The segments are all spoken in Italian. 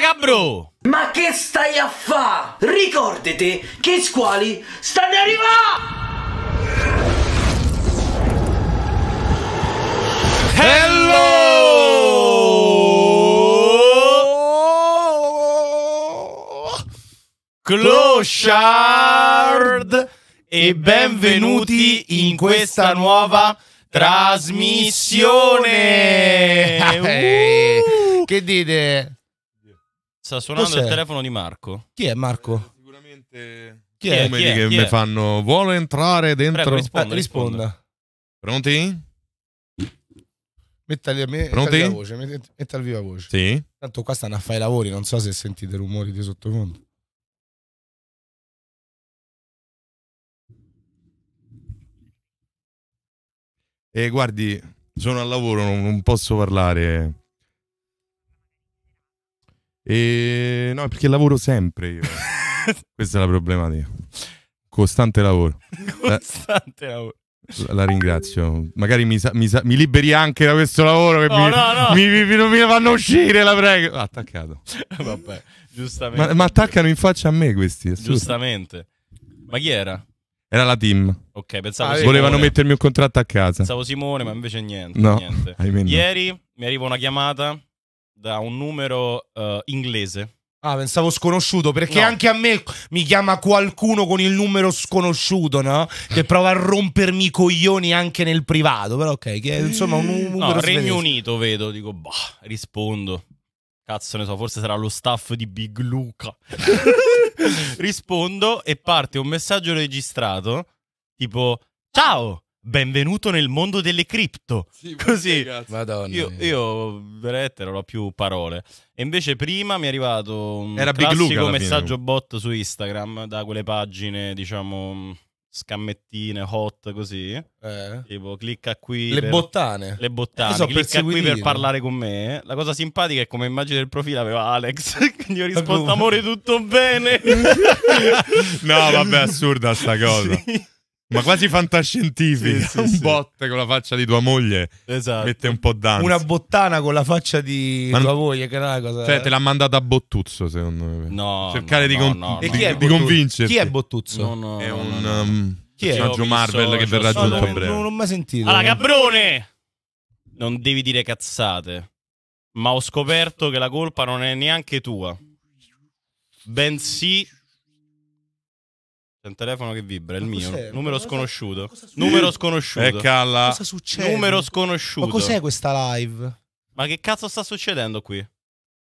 Raga Ma che stai a fa? Ricordate che squali stanno arrivando Hello Clochard e benvenuti in questa nuova trasmissione. Uh, che dite? Sta suonando Cos'è? il telefono di Marco. Chi è Marco? Eh, sicuramente chi è? numeri Chi è? che Chi mi è? fanno. Vuole entrare dentro. Prego, risponda. Eh, risponda. Pronti? Mettali, a me, Pronti? mettali la voce, metti- mettali viva voce. Sì. Tanto qua stanno a fare i lavori, non so se sentite rumori di sottofondo. E eh, guardi, sono al lavoro, non posso parlare. E no, perché lavoro sempre io. Questa è la problematica. Costante lavoro. Costante lavoro. La, la ringrazio. Magari mi, sa, mi, sa, mi, liberi anche da questo lavoro che no, mi, no, no. Mi, non mi fanno uscire, la prego. Ah, attaccato. Vabbè, giustamente. Ma, ma, attaccano in faccia a me questi. Assurdo. Giustamente. Ma chi era? Era la team. Ok, pensavo ah, Volevano mettermi un contratto a casa. Pensavo Simone, ma invece niente. No, niente. Ieri mi arriva una chiamata da un numero uh, inglese. Ah, pensavo sconosciuto, perché no. anche a me mi chiama qualcuno con il numero sconosciuto, no? Che prova a rompermi i coglioni anche nel privato, però ok, che è insomma un numero... No, Regno vedesse. Unito vedo, dico, bah, rispondo. Cazzo ne so, forse sarà lo staff di Big Luca. rispondo e parte un messaggio registrato, tipo, ciao! benvenuto nel mondo delle cripto. Sì, Così, Madonna. Io, io veramente non ho più parole. E invece prima mi è arrivato un Era classico messaggio fine. bot su Instagram da quelle pagine, diciamo scammettine hot così eh. tipo clicca qui le per... bottane le eh, bottane so, clicca qui per parlare con me la cosa simpatica è come immagine del profilo aveva Alex quindi ho risposto amore tutto bene no vabbè assurda sta cosa sì ma quasi fantascientifico. Sì, sì, un sì. botte con la faccia di tua moglie esatto. mette un po' danza. Una bottana con la faccia di ma tua moglie, che era una cosa. Cioè, te l'ha mandata a Bottuzzo, secondo me. No, cercare no, di, con... no, no, di, di convincerti. Chi è Bottuzzo? No, no, è un no, um, Chi è? personaggio Marvel che verrà aggiunto a breve. Non l'ho mai sentito. Allora, cabrone! Non devi dire cazzate. Ma ho scoperto che la colpa non è neanche tua, bensì c'è un telefono che vibra, è il mio. Numero cosa, sconosciuto. Cosa numero sconosciuto. E ecco, calla. Cosa succede? Numero sconosciuto. Ma cos'è questa live? Ma che cazzo sta succedendo qui?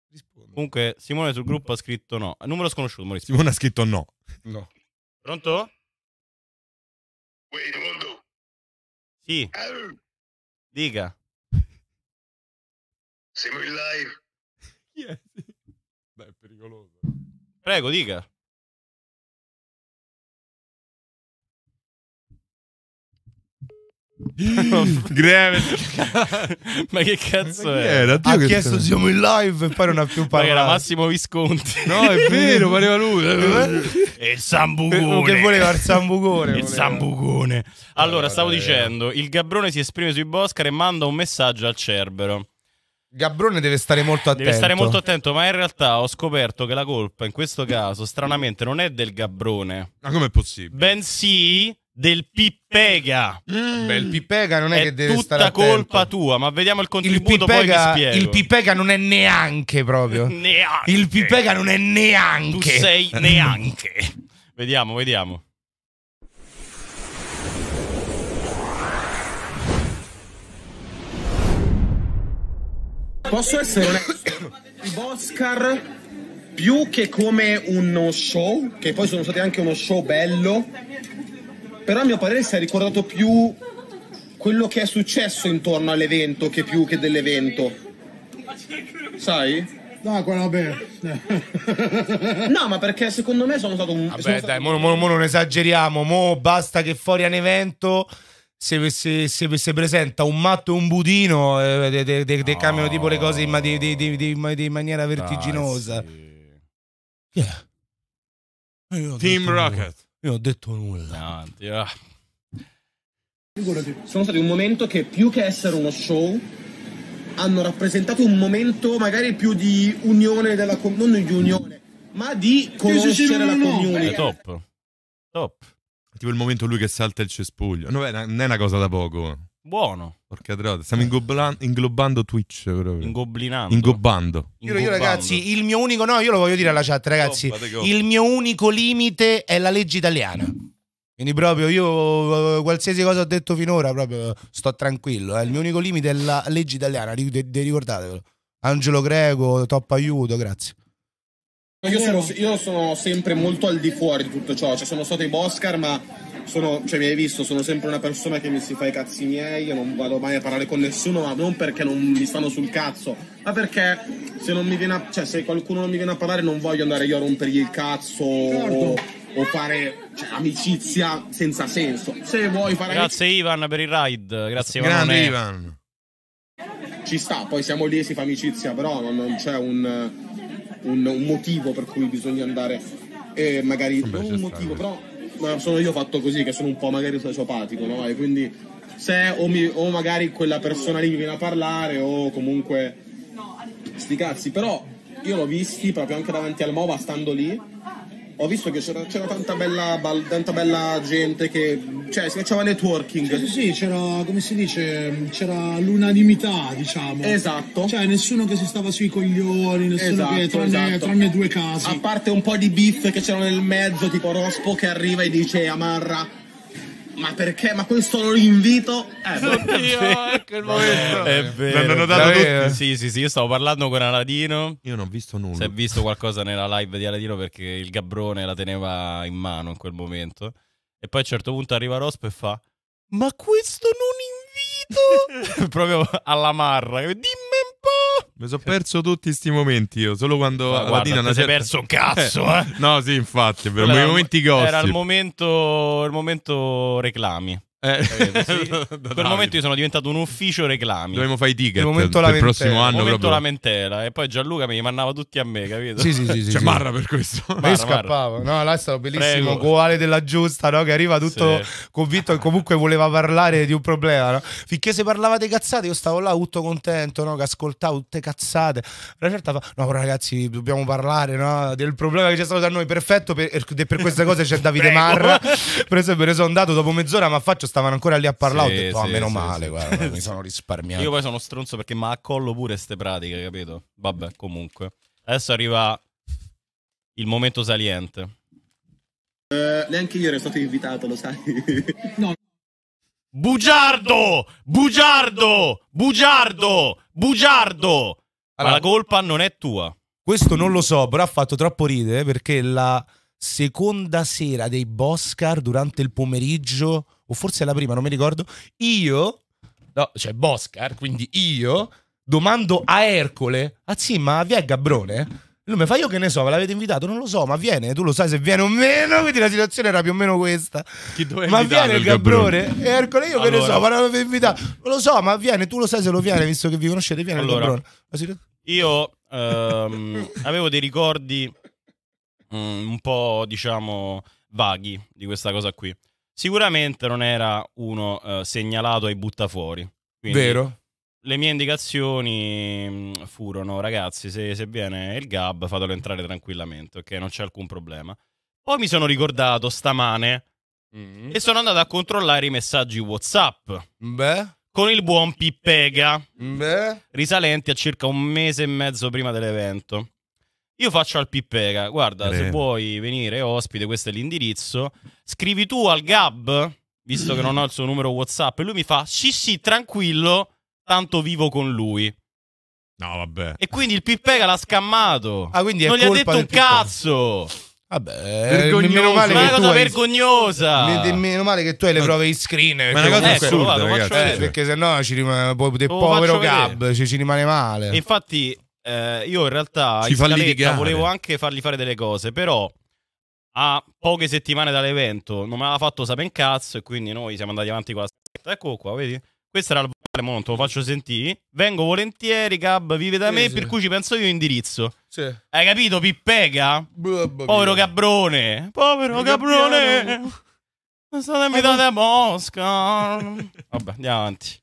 Rispondo. Comunque, Simone sul gruppo ha scritto no. Numero sconosciuto, Maurizio. Simone ha scritto no. No. Pronto? Sì. Dica. Siamo in live. Yes. Beh, è pericoloso. Prego, dica. Greve. ma che cazzo ma è? Era? Ha che chiesto te... siamo in live e poi non ha più parlato. era Massimo Visconti. No, è vero, pareva lui. Eh, eh. e il Sambugone. Che voleva il Sambugone. Il Sambugone. Allora, allora stavo eh. dicendo, il Gabrone si esprime sui Boscar e manda un messaggio al Cerbero. Gabrone deve stare molto attento. Deve stare molto attento, ma in realtà ho scoperto che la colpa in questo caso, stranamente, non è del Gabrone. Ma com'è possibile? Bensì del Pippega. Mm. Beh, il Pippega non è, è che deve stare attento. tutta colpa tua, ma vediamo il contributo il Pippega, poi Il Pippega non è neanche proprio. neanche. Il Pippega non è neanche. Tu sei neanche. vediamo, vediamo. Posso essere onesto? I Oscar più che come uno show, che poi sono stati anche uno show bello, però a mio parere si è ricordato più quello che è successo intorno all'evento che più che dell'evento. Sai? No, quello vabbè. no, ma perché secondo me sono stato un. Vabbè, stato... dai, mo, mo, mo, non esageriamo. Mo basta che fuori un evento. Se, se, se, se, presenta un matto e un budino, eh, de, de, de, de no. cambiano tipo le cose in, di, di, di, di maniera vertiginosa. Dai, sì. yeah. Team Rocket. Io non ho detto nulla. No, ah. sono stati un momento che più che essere uno show hanno rappresentato un momento magari più di unione della com- non di unione, ma di conoscere la community. È eh, top. Top. Tipo il momento lui che salta il cespuglio. No, non è una cosa da poco. Buono. Porca trota, stiamo eh. ingobla- inglobando Twitch proprio. Ingoblinando. Ingobbando. Io, io, ragazzi, il mio unico no, io lo voglio dire alla chat, ragazzi, Gobba, il mio unico limite è la legge italiana. Quindi proprio io eh, qualsiasi cosa ho detto finora proprio sto tranquillo, eh. il mio unico limite è la legge italiana, de- de- ricordatevelo. Angelo Greco, top aiuto, grazie. Io sono, io sono sempre molto al di fuori di tutto ciò, cioè sono stato in Boscar, ma sono, cioè mi hai visto, sono sempre una persona che mi si fa i cazzi miei, io non vado mai a parlare con nessuno, ma non perché non mi stanno sul cazzo, ma perché se, a, cioè, se qualcuno non mi viene a parlare non voglio andare io a rompergli il cazzo o, certo. o fare cioè, amicizia senza senso. Se vuoi fare Grazie Ivan per il ride, grazie Ivan. Ivan. Ci sta, poi siamo lì e si fa amicizia, però non, non c'è un, un, un motivo per cui bisogna andare e eh, magari Beh, non un motivo, eh. però ma sono io fatto così, che sono un po' magari sociopatico, no? E quindi se o, mi, o magari quella persona lì mi viene a parlare o comunque sti cazzi, però io l'ho visti proprio anche davanti al MOVA stando lì ho visto che c'era, c'era tanta, bella, tanta, bella, gente che cioè, si faceva networking. Sì, sì, c'era, come si dice, c'era l'unanimità, diciamo. Esatto. Cioè, nessuno che si stava sui coglioni, nessuno esatto, che, tranne, esatto. tranne due casi. A parte un po' di beef che c'erano nel mezzo, tipo Rospo che arriva e dice Amarra ma perché? Ma questo lo invito? Eh, Oddio, boh. ecco il momento. È vero. L'hanno notato tutti. Sì, sì, sì, io stavo parlando con Aladino. Io non ho visto nulla. Si è visto qualcosa nella live di Aladino perché il gabbrone la teneva in mano in quel momento. E poi a un certo punto arriva Rospo e fa: Ma questo non invito? Proprio alla marra. Dimmi mi sono perso tutti questi momenti io, solo quando Ma guarda, Dina una certa... perso un cazzo, eh. eh. No, sì, infatti, per i momenti gossip. Era il momento, il momento reclami. Eh, sì. per il momento io sono diventato un ufficio reclami. Dovremmo fare i ticket per il prossimo anno. Momento proprio. lamentela. E poi Gianluca mi mandava tutti a me, capito? Sì, sì, sì. C'è cioè, sì, Marra per questo. Marra, io scappavo. No, là è stato bellissimo. Prego. Coale della giusta, no? Che arriva tutto sì. convinto che comunque voleva parlare di un problema, no? Finché si parlava dei cazzate, io stavo là tutto contento, no? Che ascoltavo tutte cazzate. Una certa fa, no, ragazzi, dobbiamo parlare, no? Del problema che c'è stato da noi. Perfetto, per, per queste cose c'è Davide Prego. Marra. Per esempio, ne sono andato dopo mezz'ora, ma faccio stavano ancora lì a parlare, sì, ho detto, ah, meno sì, male, guarda, mi sono risparmiato. Io poi sono stronzo perché mi accollo pure queste pratiche, capito? Vabbè, comunque. Adesso arriva il momento saliente. Uh, neanche io ero stato invitato, lo sai. no. Bugiardo! Bugiardo! Bugiardo! Bugiardo! Allora, Ma la colpa non è tua. Questo non lo so, però ha fatto troppo ridere perché la seconda sera dei Boscar durante il pomeriggio o forse è la prima, non mi ricordo, io, no, cioè Boscar, quindi io, domando a Ercole, ah sì, ma vi Gabrone? Lui mi fa, io che ne so, me l'avete invitato? Non lo so, ma viene, tu lo sai se viene o meno, quindi la situazione era più o meno questa. ma viene il Gabrone? Gabrone? Eh, Ercole, io allora. che ne so, ma l'avete invitato. Non lo so, ma viene, tu lo sai se lo viene, visto che vi conoscete, viene allora, il Gabrone. Io ehm, avevo dei ricordi mm, un po', diciamo, vaghi di questa cosa qui. Sicuramente non era uno eh, segnalato ai buttafuori. Quindi Vero. Le mie indicazioni mm, furono, ragazzi, se, se viene il Gab fatelo entrare tranquillamente, ok? Non c'è alcun problema. Poi mi sono ricordato stamane mm. e sono andato a controllare i messaggi WhatsApp. Beh con il buon Pippega, Beh. risalenti a circa un mese e mezzo prima dell'evento. Io faccio al Pippega, guarda, Beh. se vuoi venire ospite, questo è l'indirizzo scrivi tu al Gab, visto che non ho il suo numero WhatsApp, e lui mi fa, sì sì, tranquillo, tanto vivo con lui. No, vabbè. E quindi il Pippega l'ha scammato. Ah, quindi è non gli ha detto un Pippega. cazzo. Vabbè, vergognosa. meno male ma che una cosa hai- vergognosa. Meno male che tu hai le prove in screen. Ma è una perché- cosa Ecco, assurda, vado, Eh, perché sennò ci rimane poi del povero Gab, ci, ci rimane male. E Infatti, eh, io in realtà Ci in volevo anche fargli fare delle cose, però a poche settimane dall'evento, non me l'aveva fatto sapere in cazzo e quindi noi siamo andati avanti con la scaletta. Ecco qua, vedi? Questo era il vocale, non te lo faccio sentire. Vengo volentieri, Gab, vive da sì, me, sì. per cui ci penso io indirizzo. Sì. Hai capito, Pippega? Povero cabrone. Povero cabrone. Non state a metà da Mosca. Vabbè, andiamo avanti.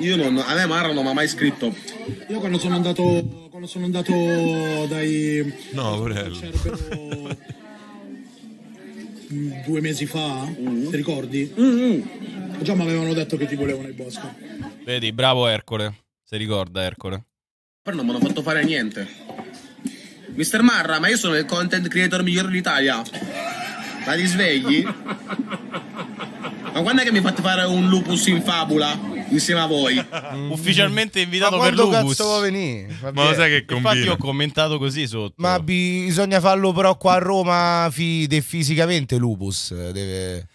Io non, a me Mara non mi ha mai scritto. Io quando sono andato quando sono andato dai... No, Cerbero... due mesi fa, mm-hmm. ti ricordi? Mm-hmm. Già mi avevano detto che ti volevano il bosco. Vedi, bravo Ercole. Si ricorda Ercole. Però non mi hanno fatto fare niente. Mister Marra, ma io sono il content creator migliore d'Italia. Ma ti svegli? Ma quando è che mi fate fare un lupus in fabula? Insieme a voi, mm. ufficialmente invitato Ma per lupus. Ma cazzo vuoi venire? Ma lo sai che combina? Infatti, ho commentato così sotto. Ma bisogna farlo, però, qua a Roma fi- fisicamente. Lupus deve.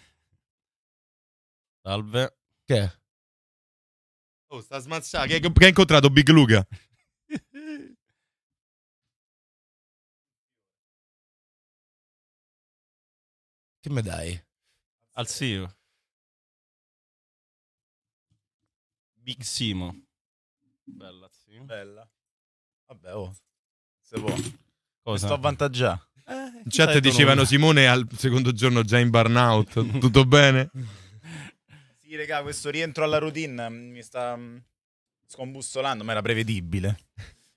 Salve. Che? È? Oh, sta smazzando. Che, che ha incontrato Big Luca? che me dai? Al CEO. Big Simo. Bella, sì. Bella. Vabbè, oh. Se vuoi. Cosa? Sto avvantaggiando. Eh, In chat dicevano nome? Simone al secondo giorno già in burnout. Tutto bene? Sì, regà, questo rientro alla routine mm, mi sta mm, scombussolando, ma era prevedibile.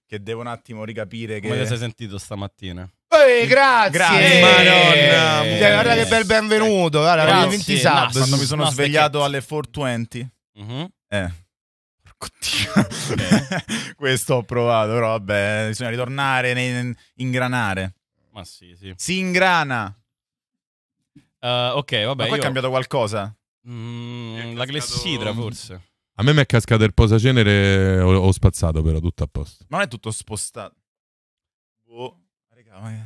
Che devo un attimo ricapire che... Come ti sei sentito stamattina? Ehi, grazie! Grazie! Madonna! Eh, guarda che bel benvenuto! Guarda, grazie. 20 sabato. No, quando mi sono no, svegliato alle 4.20. Uh -huh. Eh Okay. Questo ho provato, però vabbè, bisogna ritornare, in, ingranare. Ma sì, sì. Si ingrana. Uh, ok, vabbè. Ma poi io... è cambiato qualcosa? Mm, La glessidra, forse. A me mi è cascato il posacenere, ho, ho spazzato però, tutto a posto. Ma non è tutto spostato. Boh.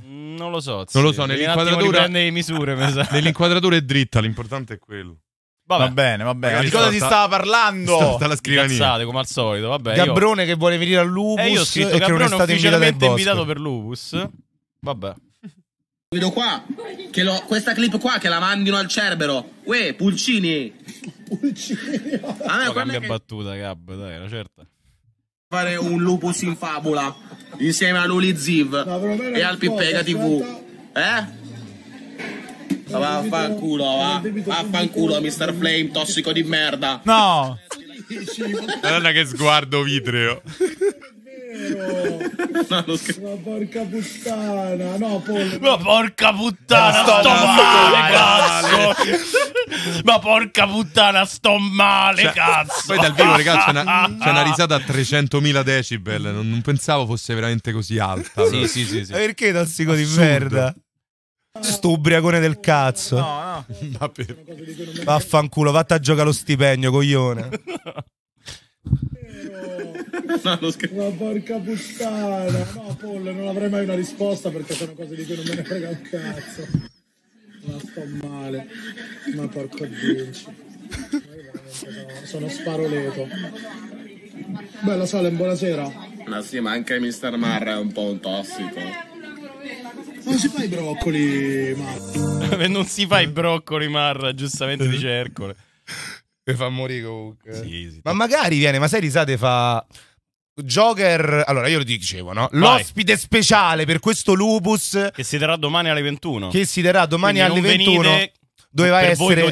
Mm, non lo so. Zio. Non lo so, nell'inquadratura... Misure, nell'inquadratura è dritta, l'importante è quello. Vabbè. Va bene, va bene. Di cosa ti stava parlando? Sta la scrivania. Cazzate come al solito, vabbè. io- Gabrone che vuole venire al Lupus E eh, io ho scritto e che non è stato invitato ai ufficialmente Bosco. invitato per Lupus. Vabbè. Vedo qua, che lo- questa clip qua che la mandino al cerbero. Uè, Pulcini. Pulcini. A è cambia che battuta, Gab, dai, una certa. fare un lupus in fabula insieme a Luli Ziv e al Pippega TV. Eh? Ma vaffanculo, va. Vaffanculo, Mr. Flame, tossico di merda. No. Guarda che sguardo vitreo. Ma porca puttana, no, pollo. Ma porca puttana, sto, male, cazzo. Ma porca puttana, sto male, cioè, cazzo. Poi dal vivo, ragazzi, c'è una, c'è una risata a 300.000 decibel. Non, non, pensavo fosse veramente così alta. Sì, sì, sì, sì. Perché tossico di merda? Sto ubriacone del cazzo. No, no. per... Vaffanculo, vatta a giocare lo stipendio, coglione. No, lo Ma porca puttana. No, Paul, non avrei mai una risposta perché sono cose di cui non me ne frega un cazzo. Ma sto male. Ma porco dio. Sono, sono sparoleto. Bella Salem, buonasera. Ma sì, ma anche Mr. Marra è un po' un tossico. Non si fa i broccoli, Marra. non si fa i broccoli, Marra, giustamente di Ercole. Mi fa morire comunque. Sì, sì, ma magari viene, ma sai risate fa... Joker, allora io lo dicevo, no? L'ospite speciale per questo lupus. Che si terrà domani alle 21. Che si terrà domani Quindi alle 21. Venite doveva per essere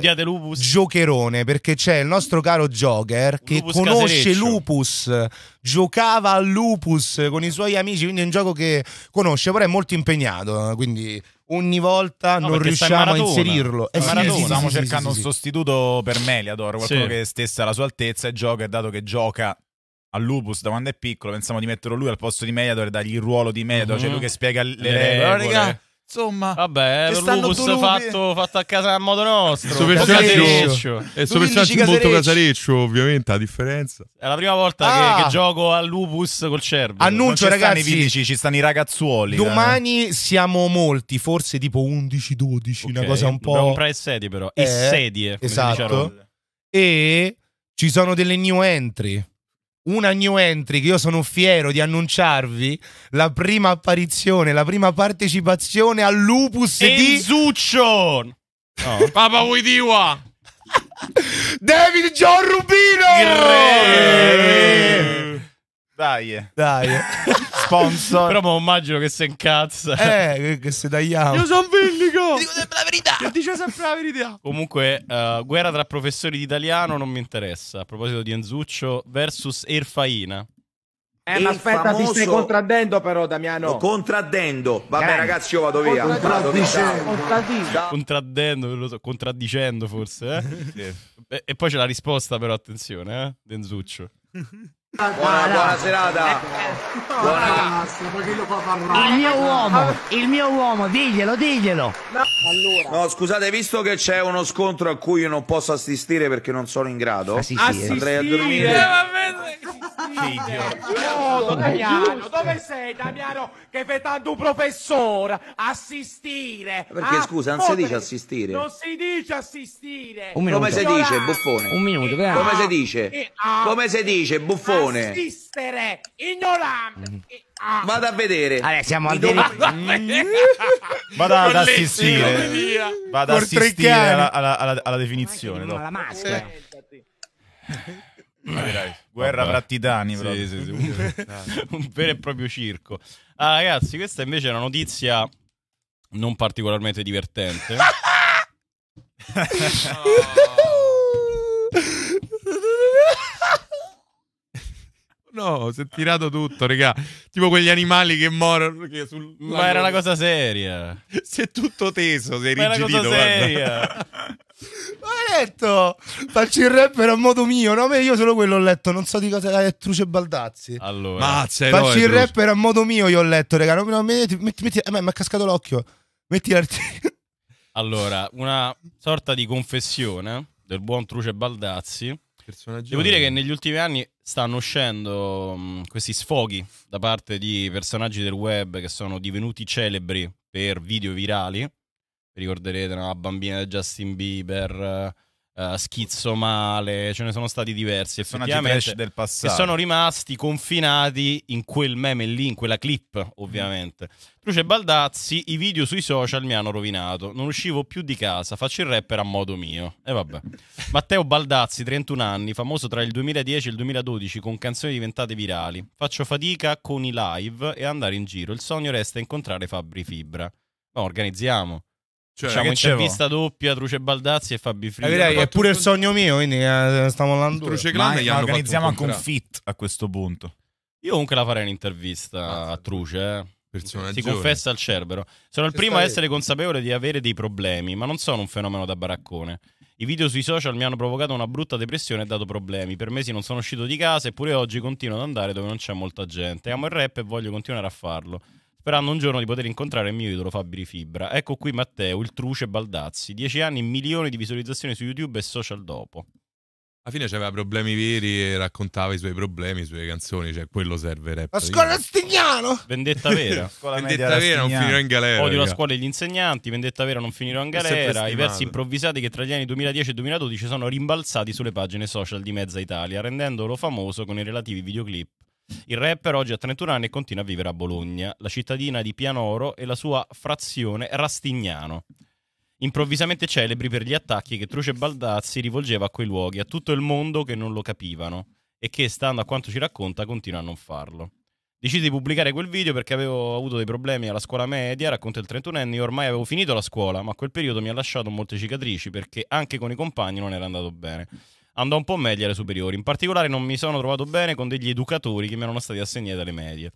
giocherone perché c'è il nostro caro Joker che lupus conosce Lupus, giocava a Lupus con i suoi amici, quindi è un gioco che conosce, però è molto impegnato, quindi ogni volta no, non riusciamo in a inserirlo. Eh, sì, maratona, sì, stiamo sì, cercando un sostituto per Meliador, qualcuno che stesse alla sua altezza e Joker, dato che gioca a Lupus da quando è piccolo, pensiamo di metterlo lui al posto di Meliador e dargli il ruolo di Meliador, uh -huh. cioè lui mm-hmm. che spiega le, le regole. regole. Insomma, vabbè, è l'Ubus fatto, fatto a casa a modo nostro. Suo personaggio, è suo personaggio molto casareccio, ovviamente, a differenza. È la prima volta ah. che, che, gioco all'Ubus col cervo. Annuncio, ragazzi, vidici, ci stanno i ragazzuoli. Domani eh. siamo molti, forse tipo 11-12, okay. una cosa un po'. Dobbiamo comprare sedie, però. Eh, e sedie. Esatto. E ci sono delle new entry una new entry che io sono fiero di annunciarvi la prima apparizione, la prima partecipazione al Lupus di Zuccio. No. Papa Widiwa. David John Rubino. Greve. Dai. Dai. Sponsor. Però mo immagino che se incazza. Eh, che, se tagliamo. Io sono bellico. dico sempre la verità. Ti dico sempre la verità. Comunque, uh, guerra tra professori di italiano non mi interessa. A proposito di Enzuccio versus Erfaina. Eh, ma aspetta, famoso... ti stai contraddendo però, Damiano. Lo contraddendo. Vabbè, Dai. ragazzi, io vado via. Contraddicendo. Contraddicendo, contraddicendo, so. contraddicendo forse. Eh? sì. e, e, poi c'è la risposta però, attenzione, eh? Denzuccio. Buona, buona serata. Ecco. Buona... Il mio ah. uomo, il mio uomo, diglielo, diglielo. No. Allora. No, scusate, visto che c'è uno scontro a cui io non posso assistere perché non sono in grado, assistire. Ah, eh. andrei a dormire. Eh, no, Damiano, dove sei Damiano? Che fai tanto un professore? Assistire. Perché ah, scusa, non si dice assistire. Non si dice assistire. Un minuto. Come si dice, buffone? Un minuto, grazie. Come si dice? Ah, come si dice, buffone? Assistere, ignorante. Mm. Ah. Vado a vedere. Allora, siamo al dom- mm. Vado ad assistire. Vado ad assistire alla, alla, alla, alla definizione. No, la maschera. Vedrai, eh, eh, guerra Vabbè. tra titani, però. Sì, sì, sì, un, un vero e proprio circo. Ah, ragazzi, questa invece è una notizia non particolarmente divertente. oh. No, si è tirato tutto, regà. Tipo quegli animali che morono. Sul... Ma era una cosa seria. Si è tutto teso, si è Ma Era una cosa seria. Ma hai letto? Faccio il rapper a modo mio, no? Io solo quello ho letto, non so di cosa è Truce Baldazzi. Allora, Mazza, faccio no, il rapper a modo mio, io ho letto, regà. No, no, metti, metti, metti, eh, mi è cascato l'occhio. Metti l'articolo. Allora, una sorta di confessione del buon Truce Baldazzi. Devo dire che negli ultimi anni stanno uscendo mm, questi sfoghi da parte di personaggi del web che sono divenuti celebri per video virali. ricorderete una bambina di Justin Bieber, eh, schizzo male, ce ne sono stati diversi effettivamente del passato. che sono rimasti confinati in quel meme lì, in quella clip ovviamente. Mm. Truce Baldazzi, i video sui social mi hanno rovinato, non uscivo più di casa, faccio il rapper a modo mio. E vabbè. Matteo Baldazzi, 31 anni, famoso tra il 2010 e il 2012 con canzoni diventate virali. Faccio fatica con i live e andare in giro, il sogno resta incontrare Fabri Fibra. ma organizziamo. Cioè, diciamo, intervista c'è doppia, Truce Baldazzi e Fabi Frida. Direi, è pure il sogno mio, quindi eh, stiamo andando. Truce Clan ma, organizziamo anche un fit a questo punto. Io comunque la farei un'intervista ah, a Truce, eh. si giovane. confessa al Cerbero. Sono il primo a essere consapevole di avere dei problemi, ma non sono un fenomeno da baraccone. I video sui social mi hanno provocato una brutta depressione e dato problemi. Per mesi non sono uscito di casa, eppure oggi continuo ad andare dove non c'è molta gente. Amo il rap e voglio continuare a farlo sperando un giorno di poter incontrare il mio idolo Fabri Fibra. Ecco qui Matteo, il truce Baldazzi. Dieci anni, milioni di visualizzazioni su YouTube e social dopo. Alla fine aveva problemi veri e raccontava i suoi problemi, le sue canzoni, cioè quello serve rap. La scuola Rastignano! Vendetta vera. scuola vendetta vera non finirò in galera. Odio la scuola e gli insegnanti, vendetta vera non finirò in galera. I versi improvvisati che tra gli anni 2010 e 2012 sono rimbalzati sulle pagine social di mezza Italia, rendendolo famoso con i relativi videoclip il rapper oggi ha 31 anni e continua a vivere a Bologna, la cittadina di Pianoro e la sua frazione Rastignano. Improvvisamente celebri per gli attacchi che Truce Baldazzi rivolgeva a quei luoghi, a tutto il mondo che non lo capivano e che, stando a quanto ci racconta, continua a non farlo. Decisi di pubblicare quel video perché avevo avuto dei problemi alla scuola media, racconta il 31enne, io ormai avevo finito la scuola, ma quel periodo mi ha lasciato molte cicatrici perché anche con i compagni non era andato bene andò un po' meglio alle superiori. In particolare non mi sono trovato bene con degli educatori che mi erano stati assegnati alle medie.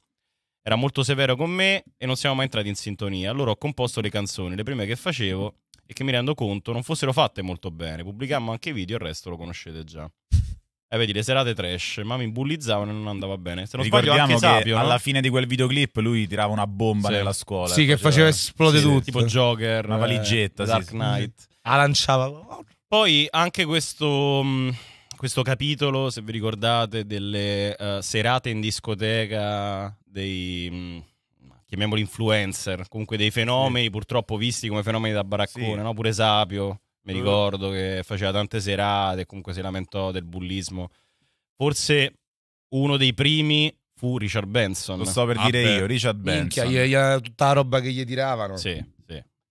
Era molto severo con me e non siamo mai entrati in sintonia. Allora ho composto le canzoni, le prime che facevo e che mi rendo conto non fossero fatte molto bene. Pubblicammo anche video, il resto lo conoscete già. Eh, vedi, le serate trash, ma mi bullizzavano e non andava bene. Se non Ricordiamo sbaglio, anche Sapio, alla no? fine di quel videoclip lui tirava una bomba sì. nella scuola. Sì, che faceva, faceva esplodere sì, tutto. Tipo Joker, una valigetta, eh, Dark sì. Knight. Ah, lanciava. Poi anche questo, mm, questo capitolo, se vi ricordate, delle uh, serate in discoteca dei... Mm, chiamiamoli influencer, comunque dei fenomeni sì. purtroppo visti come fenomeni da baraccone, sì. no? pure Sapio, mi mm. ricordo che faceva tante serate e comunque si lamentò del bullismo. Forse uno dei primi fu Richard Benson. Lo sto per ah, dire ah, io, Richard Benson. Minchia, tutta la roba che gli tiravano. Sì.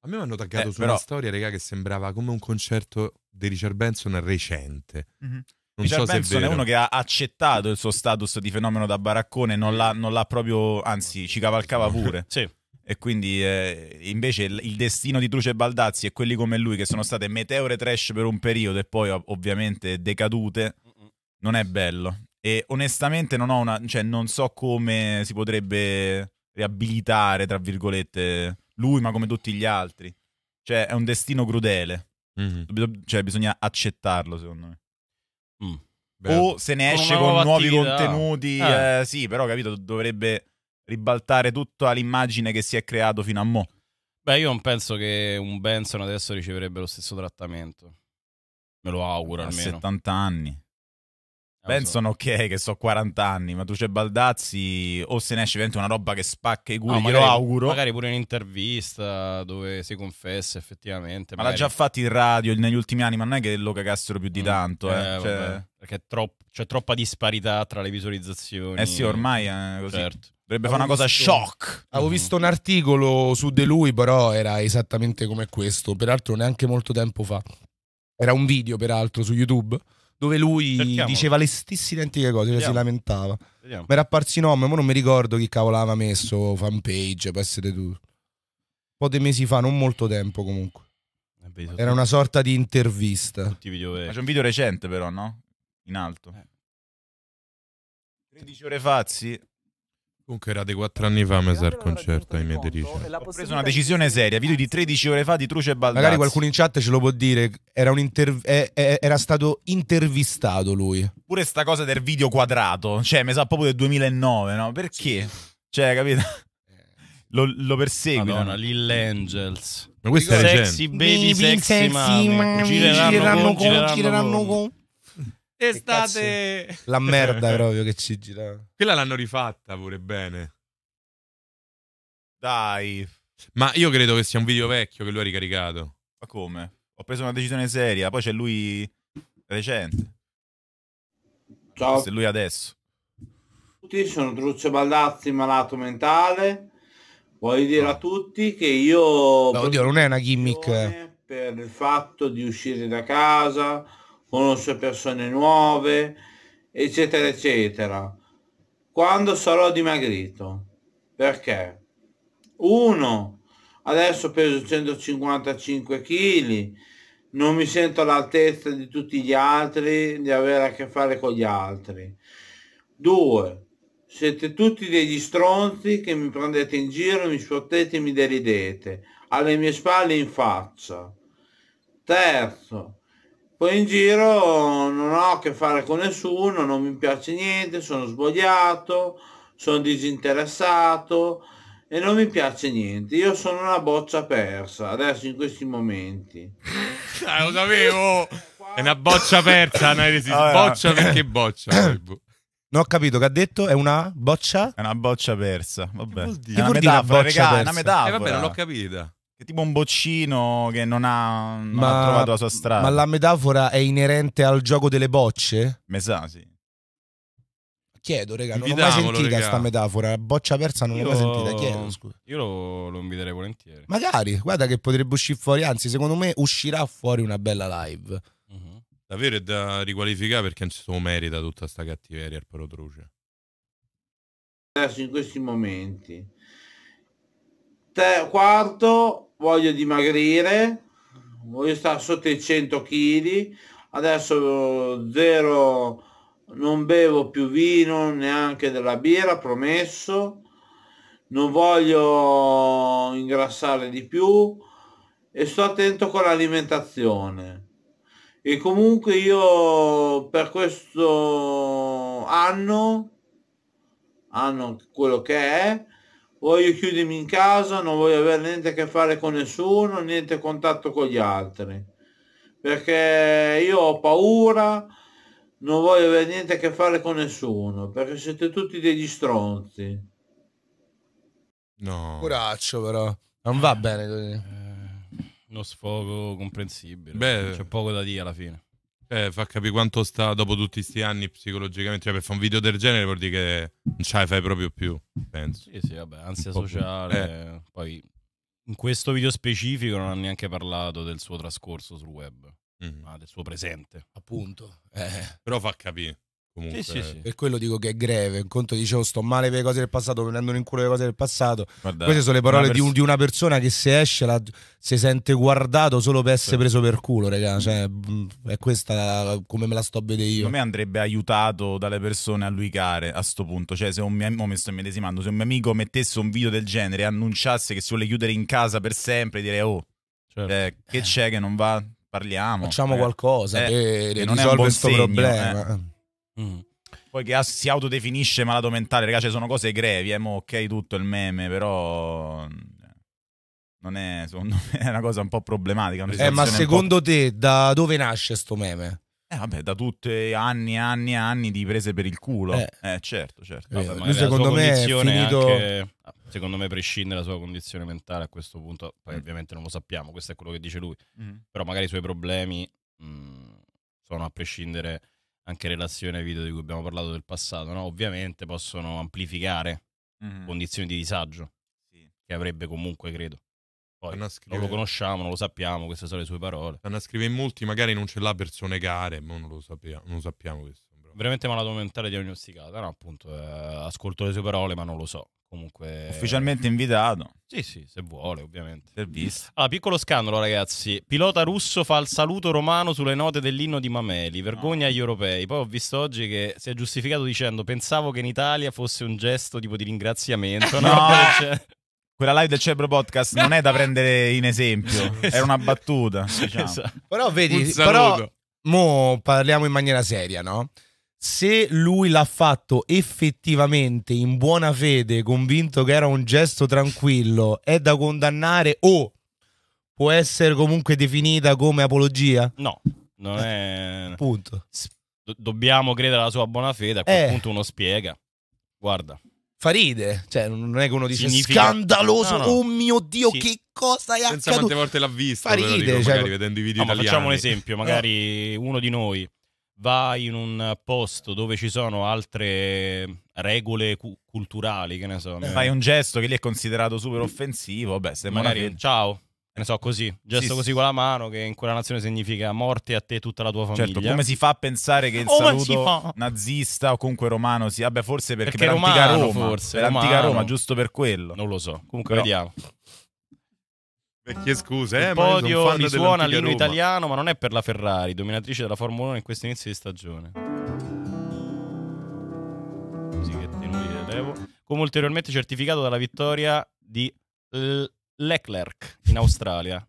A me mi hanno taggato eh, su però... una storia, regà, che sembrava come un concerto di Richard Benson recente. Mm-hmm. Non Richard so Benson è, è, uno che ha accettato il suo status di fenomeno da baraccone, non l'ha, non l'ha proprio, anzi, ci cavalcava esatto. pure. sì. E quindi eh, invece il, destino di Truce Baldazzi e quelli come lui, che sono state meteore trash per un periodo e poi ovviamente decadute, non è bello. E onestamente non ho una. cioè, non so come si potrebbe riabilitare, tra virgolette lui ma come tutti gli altri. Cioè è un destino crudele. Mm-hmm. Cioè bisogna accettarlo secondo me. Mm, o se ne esce con, con nuovi contenuti, eh. Eh, sì, però capito, dovrebbe ribaltare tutta l'immagine che si è creato fino a mo'. Beh, io non penso che un Benson adesso riceverebbe lo stesso trattamento. Me lo auguro a almeno. 70 anni. Eh, Benson ok che so 40 anni, ma tu c'è Baldazzi o se ne esce veramente una roba che spacca i culi, no, magari, glielo auguro. Magari pure un'intervista dove si confessa effettivamente. Ma magari... l'ha già fatto in radio negli ultimi anni, ma non è che lo cagassero più di mm, tanto. Mm, eh, eh, cioè... Perché tro... c'è troppa disparità tra le visualizzazioni. Eh sì, ormai è eh, così. Certo. Dovrebbe fare una cosa visto, shock. Avevo mm-hmm. visto un articolo su De lui, però era esattamente come questo, peraltro neanche molto tempo fa. Era un video, peraltro, su YouTube dove lui Cerchiamolo. diceva le stesse identiche cose, cioè si lamentava. Vediamo. Ma era apparsi nome, ma non mi ricordo chi cavolo aveva messo fanpage, può essere tu. Un po' di mesi fa, non molto tempo comunque. Eh, era una sorta di intervista. Tutti video Ma c'è un video recente però, no? In alto. Eh. 13 ore fa, sì. Comunque era di quattro anni fa, mi sa il concerto ai miei diritti. Ho preso una decisione seria, video di 13 ore fa di Truce e Baldacci. Magari qualcuno in chat ce lo può dire, era, eh, eh, era stato intervistato lui. Pure sta cosa del video quadrato, cioè mi sa proprio del 2009, no? Perché? Cioè, capito? Eh. Lo, lo perseguono. Madonna, Lil Angels. Ma questa è recente. Sexy baby, sexy, sexy mami. Gireranno, gireranno con, gireranno con. con. Estate. La merda proprio che ci girava. Quella l'hanno rifatta pure bene. Dai. Ma io credo che sia un video vecchio che lui ha ricaricato. Ma come? Ho preso una decisione seria, poi c'è lui recente. Ciao. Se lui adesso. Tutti sono Truccio Baldazzi, malato mentale. Voglio dire no. a ah. tutti che io... No, oddio, non è una gimmick. Per il fatto di uscire da casa, conosce persone nuove, eccetera, eccetera. Quando sarò dimagrito? Perché? Uno, Adesso peso 155 kg, non mi sento all'altezza di tutti gli altri, di avere a che fare con gli altri. Due, Siete tutti degli stronzi che mi prendete in giro, mi sfottete e mi deridete, alle mie spalle in faccia. Terzo, poi in giro non ho a che fare con nessuno, non mi piace niente, sono svogliato, sono disinteressato e non mi piace niente. Io sono una boccia persa adesso in questi momenti. ah, lo sapevo! È una boccia persa, analisi. Allora. Ah, boccia perché boccia. Boh. Non ho capito che ha detto, è una boccia? È una boccia persa. Vabbè. Che vuol dire? Che è una metafora, una metafora. Eh, vabbè, non l'ho capita. È tipo un boccino che non, ha, non ma, ha, trovato la sua strada. Ma la metafora è inerente al gioco delle bocce? Me sa, sì. Chiedo, raga, non l'ho mai sentita questa sta metafora. Boccia persa non l'ho mai sentita, chiedo, scusa. Io lo, lo inviterei volentieri. Magari, guarda che potrebbe uscire fuori, anzi secondo me uscirà fuori una bella live. Uh-huh. Davvero è da riqualificare perché non si merita tutta questa cattiveria al Protruce. In questi momenti Te, quarto, voglio dimagrire, voglio stare sotto i 100 kg, adesso zero, non bevo più vino, neanche della birra, promesso, non voglio ingrassare di più e sto attento con l'alimentazione. E comunque io per questo anno, anno quello che è, voglio chiudermi in casa, non voglio avere niente a che fare con nessuno, niente contatto con gli altri, perché io ho paura, non voglio avere niente a che fare con nessuno, perché siete tutti degli stronzi. No. Curaccio però, non va bene così. Eh, uno sfogo comprensibile, Beh. c'è poco da dire alla fine. Eh, fa capire quanto sta dopo tutti questi anni psicologicamente. Cioè, per fare un video del genere vuol dire che non ce la fai proprio più, penso. Sì, sì, vabbè, ansia sociale. Eh. Poi in questo video specifico non ha neanche parlato del suo trascorso sul web, mm-hmm. ma del suo presente. Appunto. Eh. Però fa capire. Comunque, sì, sì, sì. Per quello dico che è greve. In conto dicevo oh, sto male per le cose del passato, prendendo in culo le cose del passato. Guarda, Queste sono le parole una di, un, di, una persona che se esce la, si sente guardato solo per essere preso per culo, raga. Cioè, mm, è questa come me la sto a vedere io. Secondo me andrebbe aiutato dalle persone a lui care a sto punto. Cioè, se un mio amico, mi sto immedesimando, se un mio amico mettesse un video del genere e annunciasse che si vuole chiudere in casa per sempre, direi, oh, certo. Cioè, eh, che c'è che non va? Parliamo. Facciamo eh, qualcosa eh, che, che risolve questo problema. Eh. Mm. Poi che si autodefinisce malato mentale, ragazzi, sono cose grevi, è eh, ok tutto il meme, però mm, non è, secondo me, è una cosa un po' problematica. Eh, ma secondo te da dove nasce sto meme? Eh, vabbè, da tutti anni e anni e anni di prese per il culo. Eh, eh certo, certo. Eh, vabbè, Lui secondo me è finito... Anche, ah, secondo me prescinde dalla sua condizione mentale a questo punto, poi mm. ovviamente non lo sappiamo, questo è quello che dice lui, mm. però magari i suoi problemi mh, mm, sono a prescindere anche in relazione ai video di cui abbiamo parlato del passato, no? ovviamente possono amplificare mm. condizioni di disagio sì. che avrebbe comunque, credo. Poi scrive... non lo conosciamo, non lo sappiamo, queste sono le sue parole. Vanno a scrivere in molti, magari non ce l'ha per sonegare, ma non lo sappiamo, non lo sappiamo questo veramente malato mentale diagnosticata, no? Appunto, eh, ascolto le sue parole, ma non lo so. Comunque... Ufficialmente invitato. Sì, sì, se vuole, ovviamente. Servizio. Allora, piccolo scandalo, ragazzi. Pilota russo fa il saluto romano sulle note dell'inno di Mameli. Vergogna no. agli europei. Poi ho visto oggi che si è giustificato dicendo: Pensavo che in Italia fosse un gesto tipo di ringraziamento. no, no. Cioè, cioè... Quella live del Cebro Podcast non è da prendere in esempio, era una battuta. Diciamo. Esatto. Però vedi, però, mo parliamo in maniera seria, no? se lui l'ha fatto effettivamente in buona fede, convinto che era un gesto tranquillo, è da condannare o può essere comunque definita come apologia? No, non è... Punto. Do- dobbiamo credere alla sua buona fede, a quel eh. punto uno spiega. Guarda. Fa ride, cioè non è che uno dice Significa... scandaloso, no, no. oh mio Dio, sì. che cosa è accaduto. Pensa quante volte l'ha visto, Fa ride, dico, cioè... vedendo i video no, italiani. Facciamo un esempio, magari eh. uno di noi va in un posto dove ci sono altre regole cu- culturali, che ne so. Eh. Fai un gesto che lì è considerato super offensivo, beh, se magari... Ciao, ne so, così, gesto sì, così con la mano che in quella nazione significa morte a te e tutta la tua certo, famiglia. Certo, come si fa a pensare che il oh, saluto nazista o comunque romano sia, beh, forse perché, perché per romano, Roma, forse, per romano. Roma, giusto per quello. Non lo so, comunque Però... vediamo. Vecchie scuse, eh, il eh, podio risuona l'inno italiano, ma non è per la Ferrari, dominatrice della Formula 1 in questo inizio di stagione. Musichette inutili levo. Eh, Come ulteriormente certificato dalla vittoria di L- Leclerc in Australia.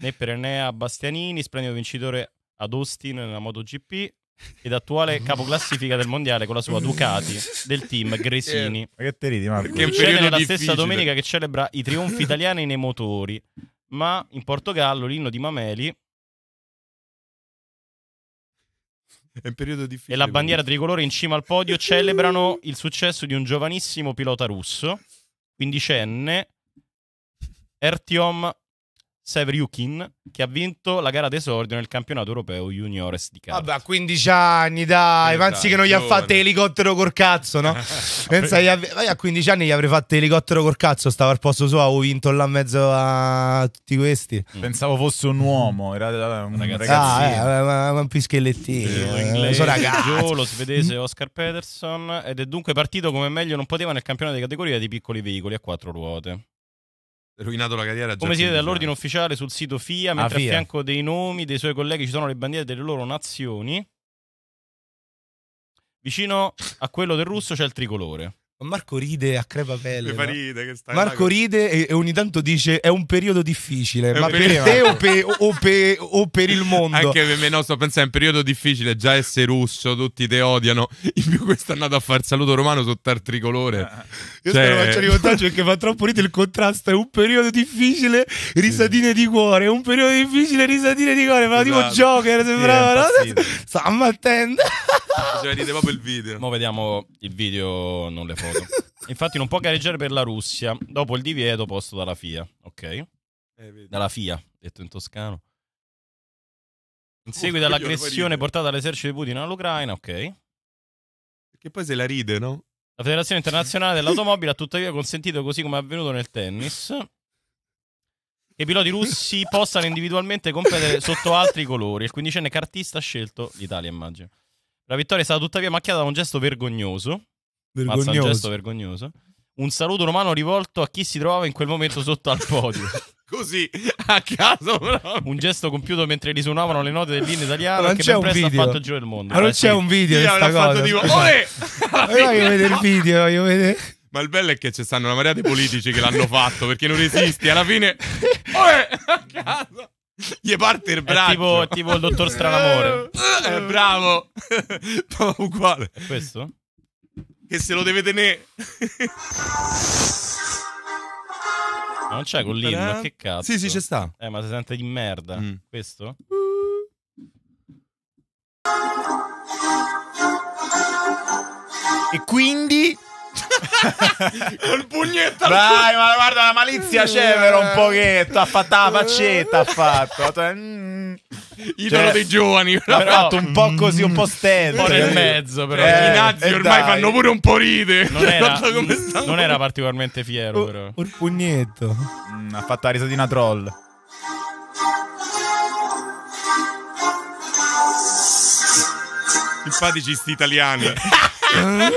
né per Enea Bastianini, splendido vincitore ad Austin nella MotoGP ed attuale mm. capoclassifica del mondiale con la sua Ducati del team Gresini. Ma che te ridi, Marco? Che è la stessa domenica che celebra i trionfi italiani nei motori, ma in Portogallo l'inno di Mameli È un periodo difficile. E la bandiera tricolore in cima al podio celebrano il successo di un giovanissimo pilota russo, quindicenne, Ertiom Severiukin, che ha vinto la gara d'esordio nel campionato europeo juniores di calcio. Vabbè, a 15 anni, dai, anzi esatto. che non gli ha fatto elicottero col cazzo, no? Pensa, gli a 15 anni gli avrei fatto elicottero col cazzo, stavo al posto suo, avevo vinto là in mezzo a tutti questi. Mm. Pensavo fosse un uomo, era un ah, eh, ragazzino. Ah, un pischellettino. Eh, inglese, ragazzo. lo svedese mm. Oscar Peterson, ed è dunque partito come meglio non poteva nel campionato di categoria di piccoli veicoli a quattro ruote. Rovinato la carriera. Come si vede dall'ordine ufficiale sul sito FIA, mentre FIA. Ah, a fianco dei nomi dei suoi colleghi ci sono le bandiere delle loro nazioni. Vicino a quello del russo c'è il tricolore. Marco ride a crepapelle. Mi ride che stai Marco con... ride e, ogni tanto dice è un periodo difficile, è ma per te o, pe, o, pe, o per, il mondo. Anche per me, no, sto pensando, è un periodo difficile, già essere russo, tutti te odiano, in più questo è andato a far saluto romano sotto al tricolore. Ah, ah. io cioè, spero faccia di montaggio perché fa troppo ridere il contrasto, è un periodo difficile, risatine sì. di cuore, è un periodo difficile, risatine di cuore, ma esatto. tipo Joker, sembrava, sì, no? Sta ammattendo. Se vedete proprio il video. Mo vediamo il video, non le foto. Infatti non può gareggiare per la Russia dopo il divieto posto dalla FIA. Ok. Eh, dalla FIA, detto in toscano. In uh, seguito all'aggressione portata dall'esercito di Putin all'Ucraina, ok. Che poi se la ride, no? La Federazione Internazionale dell'Automobile ha tuttavia consentito, così come è avvenuto nel tennis, che i piloti russi possano individualmente competere sotto altri colori. Il quindicenne cartista ha scelto l'Italia, immagino. La vittoria è stata tuttavia macchiata da un gesto vergognoso. Vergognoso. Mazza, un gesto vergognoso. Un saluto romano rivolto a chi si trovava in quel momento sotto al podio. Così, a caso. Bravo. Un gesto compiuto mentre risuonavano le note dell'inno italiano non che c'è ben presto ha fatto il giro del mondo. Ma non eh, c'è un video di questa Fatto tipo, Olè! Io voglio il video, voglio vedere. Ma il bello è che ci stanno una marea di politici che l'hanno fatto perché non resisti. Alla fine, Olè! a caso. gli parte il braccio. È tipo, tipo il dottor Stranamore. Eh, eh bravo. No, uguale. È questo? Che se lo deve tenere. non c'è con eh? l'inno, che cazzo. Sì, sì, c'è sta. Eh, ma si sente di merda. Mm. Questo? E quindi Col pugnetto Dai, ma guarda, la malizia c'è però un pochetto. Ha fatto la faccetta, ha fatto. Eh, mm. Idolo cioè, dei giovani. Ha fatto un po' così, un po' mm. sterzo. Un po' nel mezzo, però. Eh, I nazi eh, ormai dai. fanno pure un po' ride. Non era, non non era particolarmente fiero, oh, però. Col pugnetto. Mm, ha fatto la risatina troll. Simpatici sti italiani.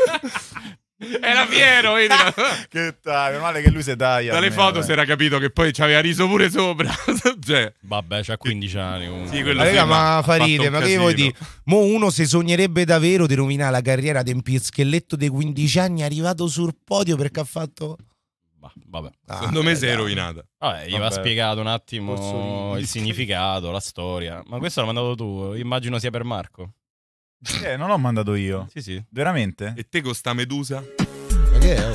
Era fiero, vedi? che taglia, male che lui si taglia. Dalle almeno, foto eh. si era capito che poi ci aveva riso pure sopra. cioè, Vabbè, c'ha 15 anni Sì, quello ma, ma Faride, ma che vuoi dire? Mo uno se sognerebbe davvero di rovinare la carriera di un pirscheletto dei 15 anni arrivato sul podio perché ha fatto... vabbè. Ah, Secondo me eh, si è rovinata. Vabbè, gli vabbè. va spiegato un attimo il significato, la storia. Ma questo l'ho mandato tu, immagino sia per Marco. Eh, non l'ho mandato io. Sì, sì. Veramente? E te con sta medusa? Ma che è?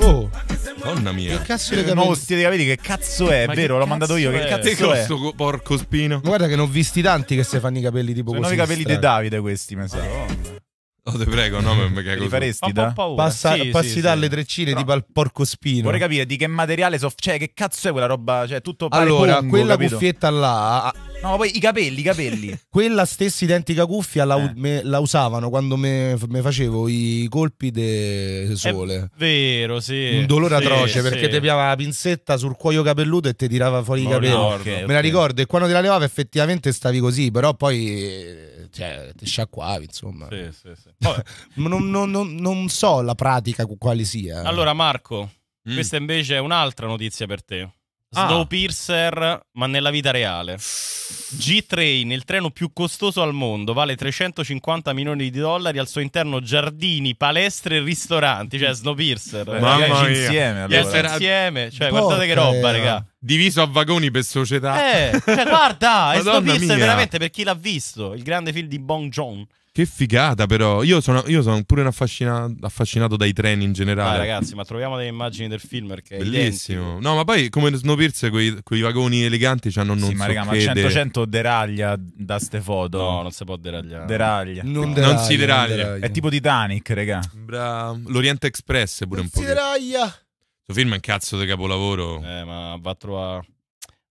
Oh. oh. Donna mia. Che cazzo è che non stia dei Che cazzo è? Ma vero, l'ho mandato io. È? Che cazzo Te è? Cosso, porco spino. guarda che ne ho visti tanti che si fanno i capelli tipo Sono così. Sono i capelli di Davide questi, mi sa. Oh. No, oh, te prego, no, perché Li faresti da? Passa, sì, passi sì, dalle sì. treccine Però tipo al porco spino. Vorrei capire di che materiale soff... Cioè, che cazzo è quella roba? Cioè, tutto Allora, pongo, quella capito? cuffietta là... No, poi i capelli, i capelli. quella stessa identica cuffia la, eh. me, la usavano quando me, facevo i colpi de eh, sole. È vero, sì. Un dolore atroce perché ti piava la pinzetta sul cuoio capelluto e ti tirava fuori i capelli. No, me okay. la ricordo e quando te la levava effettivamente stavi così, però poi cioè, ti sciacquavi, insomma. Sì, sì, sì. non, non, non, non, so la pratica quale sia. Allora, Marco, mm. questa invece è un'altra notizia per te. Ah. Snowpiercer, ah. ma nella vita reale. G-Train, il treno più costoso al mondo, vale 350 milioni di dollari, al suo interno giardini, palestre e ristoranti, cioè Snowpiercer. Mamma mia. insieme, allora. insieme, cioè Porca guardate che roba, raga. Diviso a vagoni per società. Eh, cioè, guarda, è Snowpiercer veramente per chi l'ha visto, il grande film di Bong Joon. Che figata, però. Io sono, io sono pure affascinato, affascinato, dai treni in generale. Ah, ragazzi, ma troviamo delle immagini del film perché. Bellissimo. Identico. No, ma poi come Snowpiercer, quei, quei vagoni eleganti hanno non Sì, ma so raga, ma 100-100 deraglia da ste foto. No, non si può deragliare. Deraglia. Non, no. deraglia, non si deraglia. Non deraglia. È tipo Titanic, raga. Bra... L'Oriente Express pure non un po'. Si deraglia. Questo film è un cazzo di capolavoro. Eh, ma va a trovare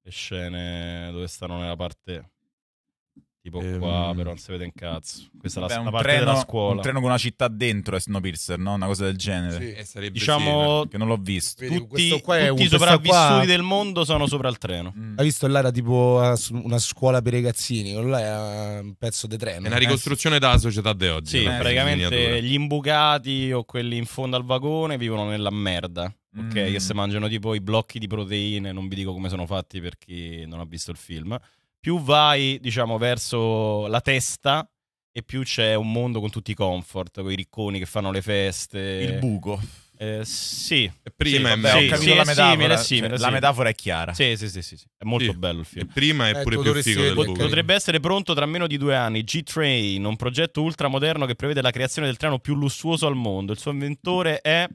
le scene dove stanno nella parte. Tipo ehm... qua, però non si vede un cazzo. Questa Beh, è la, Beh, parte treno, della scuola. Un treno con una città dentro è Snowpiercer, no? Una cosa del genere. Sì, eh, diciamo sì, eh. che non l'ho visto. Vedi, tutti, tutti i sopravvissuti qua... del mondo sono sopra il treno. Mm. Hai visto là era tipo una scuola per i ragazzini, quello là è un pezzo di treno. È una eh. ricostruzione eh? della società di oggi. Sì, praticamente gli imbucati o quelli in fondo al vagone vivono nella merda. Ok, mm. che se mangiano tipo i blocchi di proteine, non vi dico come sono fatti per chi non ha visto il film più vai, diciamo, verso la testa e più c'è un mondo con tutti i comfort, con i ricconi che fanno le feste. Il buco. Eh, sì. Prima sì, meglio. sì, ho capito sì, la metafora. Simile, cioè, simile, cioè, la metafora è chiara. Sì, sì, sì, sì. È molto bello il film. E prima è eh, pure più figo del buco. Potrebbe essere pronto tra meno di due anni G-Train, un progetto ultramoderno che prevede la creazione del treno più lussuoso al mondo. Il suo inventore è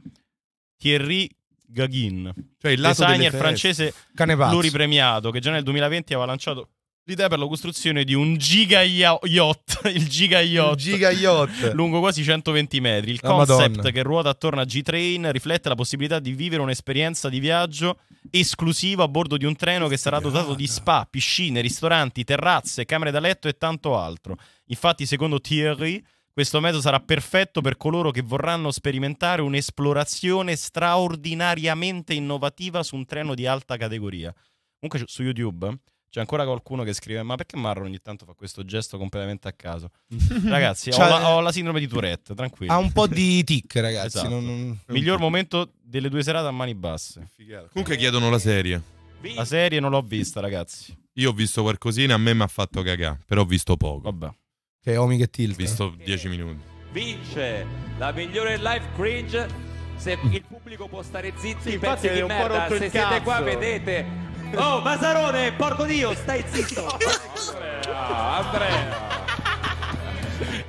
Thierry Gagin, cioè il lato designer francese pluripremiato che già nel 2020 aveva lanciato L'idea per la costruzione di un giga yacht, il giga yacht, il giga yacht. lungo quasi 120 metri. Il oh, concept Madonna. che ruota attorno a G-Train riflette la possibilità di vivere un'esperienza di viaggio esclusiva a bordo di un treno che sarà dotato di spa, piscine, ristoranti, terrazze, camere da letto e tanto altro. Infatti, secondo Thierry, questo mezzo sarà perfetto per coloro che vorranno sperimentare un'esplorazione straordinariamente innovativa su un treno di alta categoria. Comunque su YouTube c'è ancora qualcuno che scrive: Ma perché Marron ogni tanto fa questo gesto completamente a caso? ragazzi, ho cioè, la, ho la, sindrome di Tourette, tranquillo. Ha un po' di tic, ragazzi. Esatto. Non, non... Miglior momento delle due serate a mani basse. Figata. Comunque chiedono la serie. La serie non l'ho vista, ragazzi. Io ho visto qualcosina, a me mi ha fatto cagà, però ho visto poco. Vabbè. Che Omic e Tilt. Ho visto 10 minuti. Vince la migliore live cringe se il pubblico può stare zitto, sì, pezzi di merda. Se siete qua, vedete Oh, Masarone, porco Dio, stai zitto! Andrea, Andrea.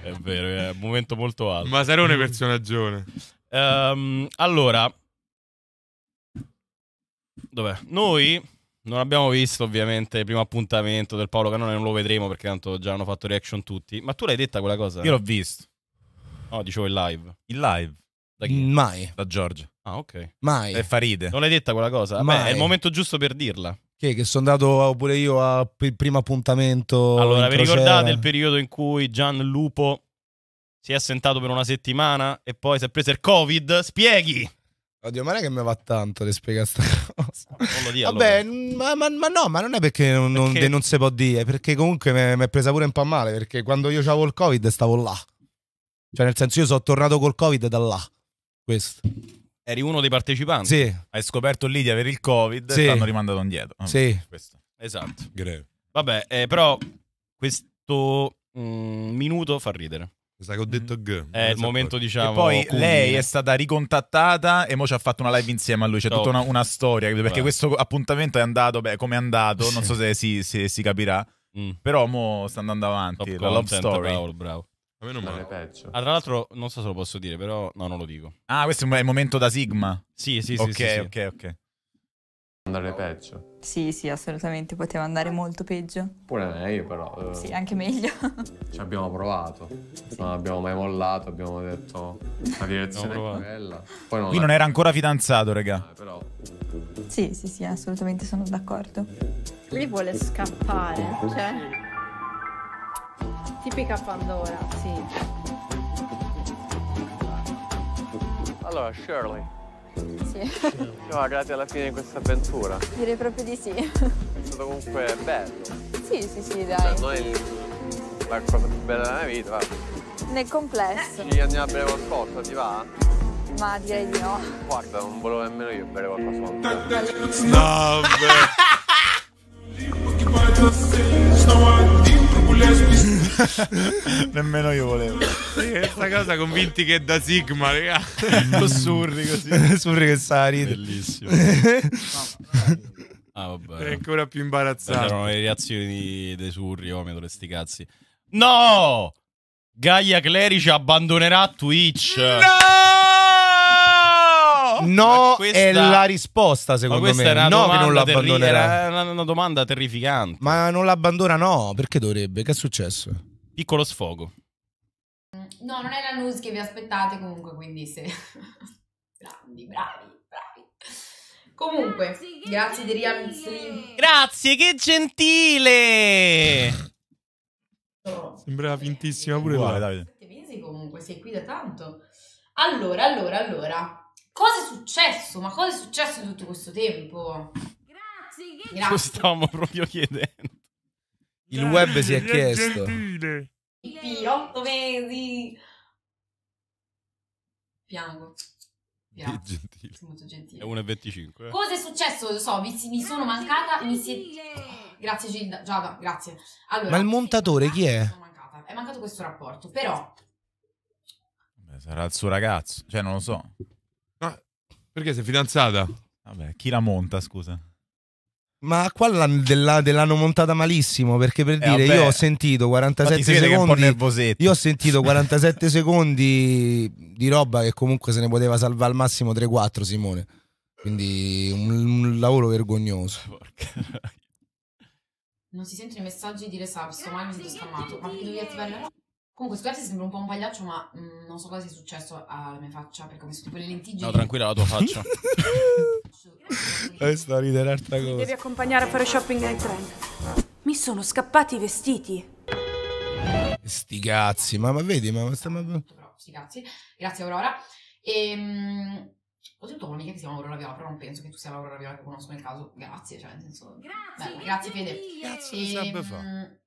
È vero, è un momento molto alto. Masarone personaggione. Ehm, allora, dov'è? Noi non abbiamo visto ovviamente il primo appuntamento del Paolo Canone, non lo vedremo perché tanto già hanno fatto reaction tutti. Ma tu l'hai detta quella cosa? Io l'ho visto. No, dicevo il live. Il live? Da chi? Mai. Da Giorgio. Ah, ok. Mai. E fa ride. Non l'hai detta quella cosa? Mai. è il momento giusto per dirla. Che, che sono andato pure io al primo appuntamento. Allora, vi ricordate il periodo in cui Gian Lupo si è assentato per una settimana e poi si è preso il Covid? Spieghi! Oddio, ma non è che mi va tanto di spiegare questa cosa. Non lo dia, Vabbè, allora. ma, ma, ma, no, ma non è perché non, perché... non si può dire, perché comunque mi è presa pure un po' male, perché quando io avevo il Covid stavo là. Cioè, nel senso, io sono tornato col Covid da là. Questo. Eri uno dei partecipanti. Sì. Hai scoperto lì di avere il Covid sì. e l'hanno rimandato indietro. Ah, sì. Questo. Esatto. Greve. Vabbè, eh, però questo mm, minuto fa ridere. Sa che ho detto mm. G. È il momento, porco. diciamo. E poi cumine. lei è stata ricontattata e mo ci ha fatto una live insieme a lui. C'è Top. tutta una, una storia. Perché Beh. questo appuntamento è andato, beh, come è andato, non so se si, se si capirà. Mm. Però mo sta andando avanti. Top la content, love story. Bravo, bravo. A me non male. Peggio. Ah, tra l'altro, non so se lo posso dire, però no, non lo dico. Ah, questo è il momento da Sigma. Sì, sì, sì. Ok, sì, sì. ok, ok. Andare peggio. Sì, sì, assolutamente, poteva andare molto peggio. Pure meglio, però. Eh, sì, anche meglio. Ci abbiamo provato, sì. non abbiamo mai mollato, abbiamo detto la direzione è bella. Poi non Lui la... non era ancora fidanzato, regà. Eh, ah, però... Sì, sì, sì, assolutamente sono d'accordo. Lui vuole scappare, cioè... Tipica Pandora, sì. Allora, Shirley. Sì. Siamo arrivati alla fine di questa avventura. Direi proprio di sì. È stato comunque bello. Sì, sì, sì, cioè, dai. Per noi la cosa più bella della mia vita, Nel complesso. Ci andiamo a bere qualcosa, ti va? Ma direi di no. Guarda, non volevo nemmeno io bere qualcosa. No, Nemmeno io volevo. Questa cosa convinti che è da Sigma, raga. Lo surri così. surri che sta a ridere. Bellissimo. ah, vabbè. È ancora più imbarazzato. C'erano le reazioni dei surri, oh, mi adoro sti cazzi. No! Gaia Clerici abbandonerà Twitch. No! No, questa... è la risposta secondo me. È no, che non l'abbandonerà. Terri- era una, una domanda terrificante. Ma non l'abbandona, no? Perché dovrebbe? Che è successo? Piccolo sfogo. No, non è la news che vi aspettate comunque, quindi se... bravi, bravi, bravi. Comunque, grazie, grazie di Real Grazie, che gentile! Sembrava fintissima pure Uguale, Davide. Sette mesi comunque, sei qui da tanto. Allora, allora, allora. Cosa è successo? Ma cosa è successo in tutto questo tempo? Grazie, che... Lo stavo proprio chiedendo. Il web si è chiesto. Il P8 mesi. Piango. Piango. Gentile. Sono molto gentile. È 1,25. Eh. Cosa è successo? Lo so, mi, mi sono mancata. Mi si... Grazie Gilda. Giada, grazie. Allora, Ma il montatore chi è? Ah, sono mancata. È mancato questo rapporto, però... Beh, sarà il suo ragazzo, cioè non lo so. Ma perché sei fidanzata? Vabbè, chi la monta, scusa? Ma qua dell'hanno montata malissimo perché per eh, dire eh, io ho sentito 47 secondi Io ho sentito 47 secondi di roba che comunque se ne poteva salvare al massimo 3-4 Simone Quindi un, un lavoro vergognoso Non si sentono i messaggi di resubs, ma mi sono scammato Ma devi attivare la Comunque, scusate, sembra un po' un pagliaccio, ma mh, non so cosa sia successo alla mia faccia perché ho messo tipo le lentiggini. No, tranquilla, la tua faccia. Questo a ridere altra cosa. Devi accompagnare a fare shopping ai trend. Mi sono scappati i vestiti. Sti cazzi, ma, ma vedi, ma, ma stiamo... Però, sti cazzi. Grazie Aurora. Ehm... Ho detto con un'amica che si chiama Aurora Viola, però non penso che tu sia Aurora Viola che conosco nel caso. Grazie, cioè nel senso... Grazie, Beh, grazie Fede. Grazie, e, ehm,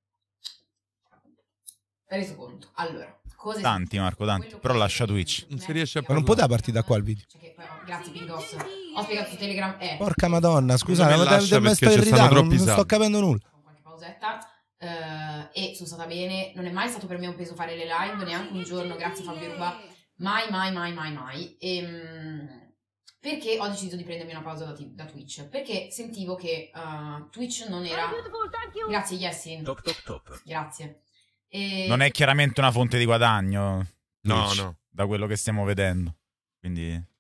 reso conto. Allora, cose tanti Marco, tanti, però lascia Twitch. Non si riesce a parlare. Non poteva partire da qua il video. Cioè, grazie Pingos. Ho spiegato su Telegram. Eh. Porca madonna, scusa, non, non sto capendo nulla. qualche pausetta. Eh, e sono stata bene, non è mai stato per me un peso fare le live, neanche un giorno, grazie Fabio Ruba, mai, mai, mai, mai, mai. E, ehm, perché ho deciso di prendermi una pausa da, t- da Twitch? Perché sentivo che uh, Twitch non era... Grazie Yessin. Top, top, top. Grazie e... Non è chiaramente una fonte di guadagno. No, Twitch, no. Da quello che stiamo vedendo. Quindi...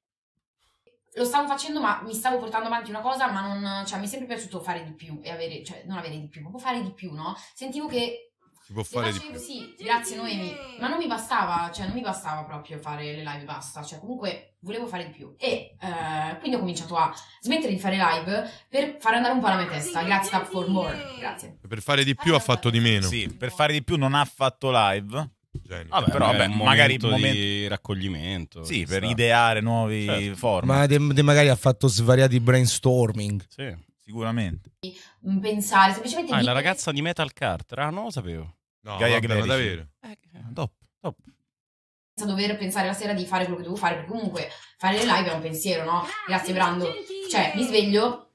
Lo stavo facendo, ma mi stavo portando avanti una cosa, ma non, cioè, mi è sempre piaciuto fare di più e avere, cioè, non avere di più, proprio fare di più, no? Sentivo che si può fare di più. Sì, grazie Noemi. Ma non mi bastava, cioè non mi bastava proprio fare le live basta, cioè comunque volevo fare di più. E eh, quindi ho cominciato a smettere di fare live per fare andare un po' la mia testa. Grazie Tap for More. Grazie. Per fare di più ah, ha fatto di meno. Sì, per fare di più non ha fatto live. Genio. Vabbè, però vabbè, un magari un momento di raccoglimento. Sì, per sta. ideare nuovi certo. format. Ma de, de magari ha fatto svariati brainstorming. Sì, sicuramente. Pensare semplicemente. Ah, di... la ragazza di Metal Cart, ah, non lo sapevo. No, Gaia vabbè, ma davvero. Eh, top, top. Senza dover pensare la sera di fare quello che devo fare, perché comunque fare le live è un pensiero, no? Grazie Brando. Cioè, mi sveglio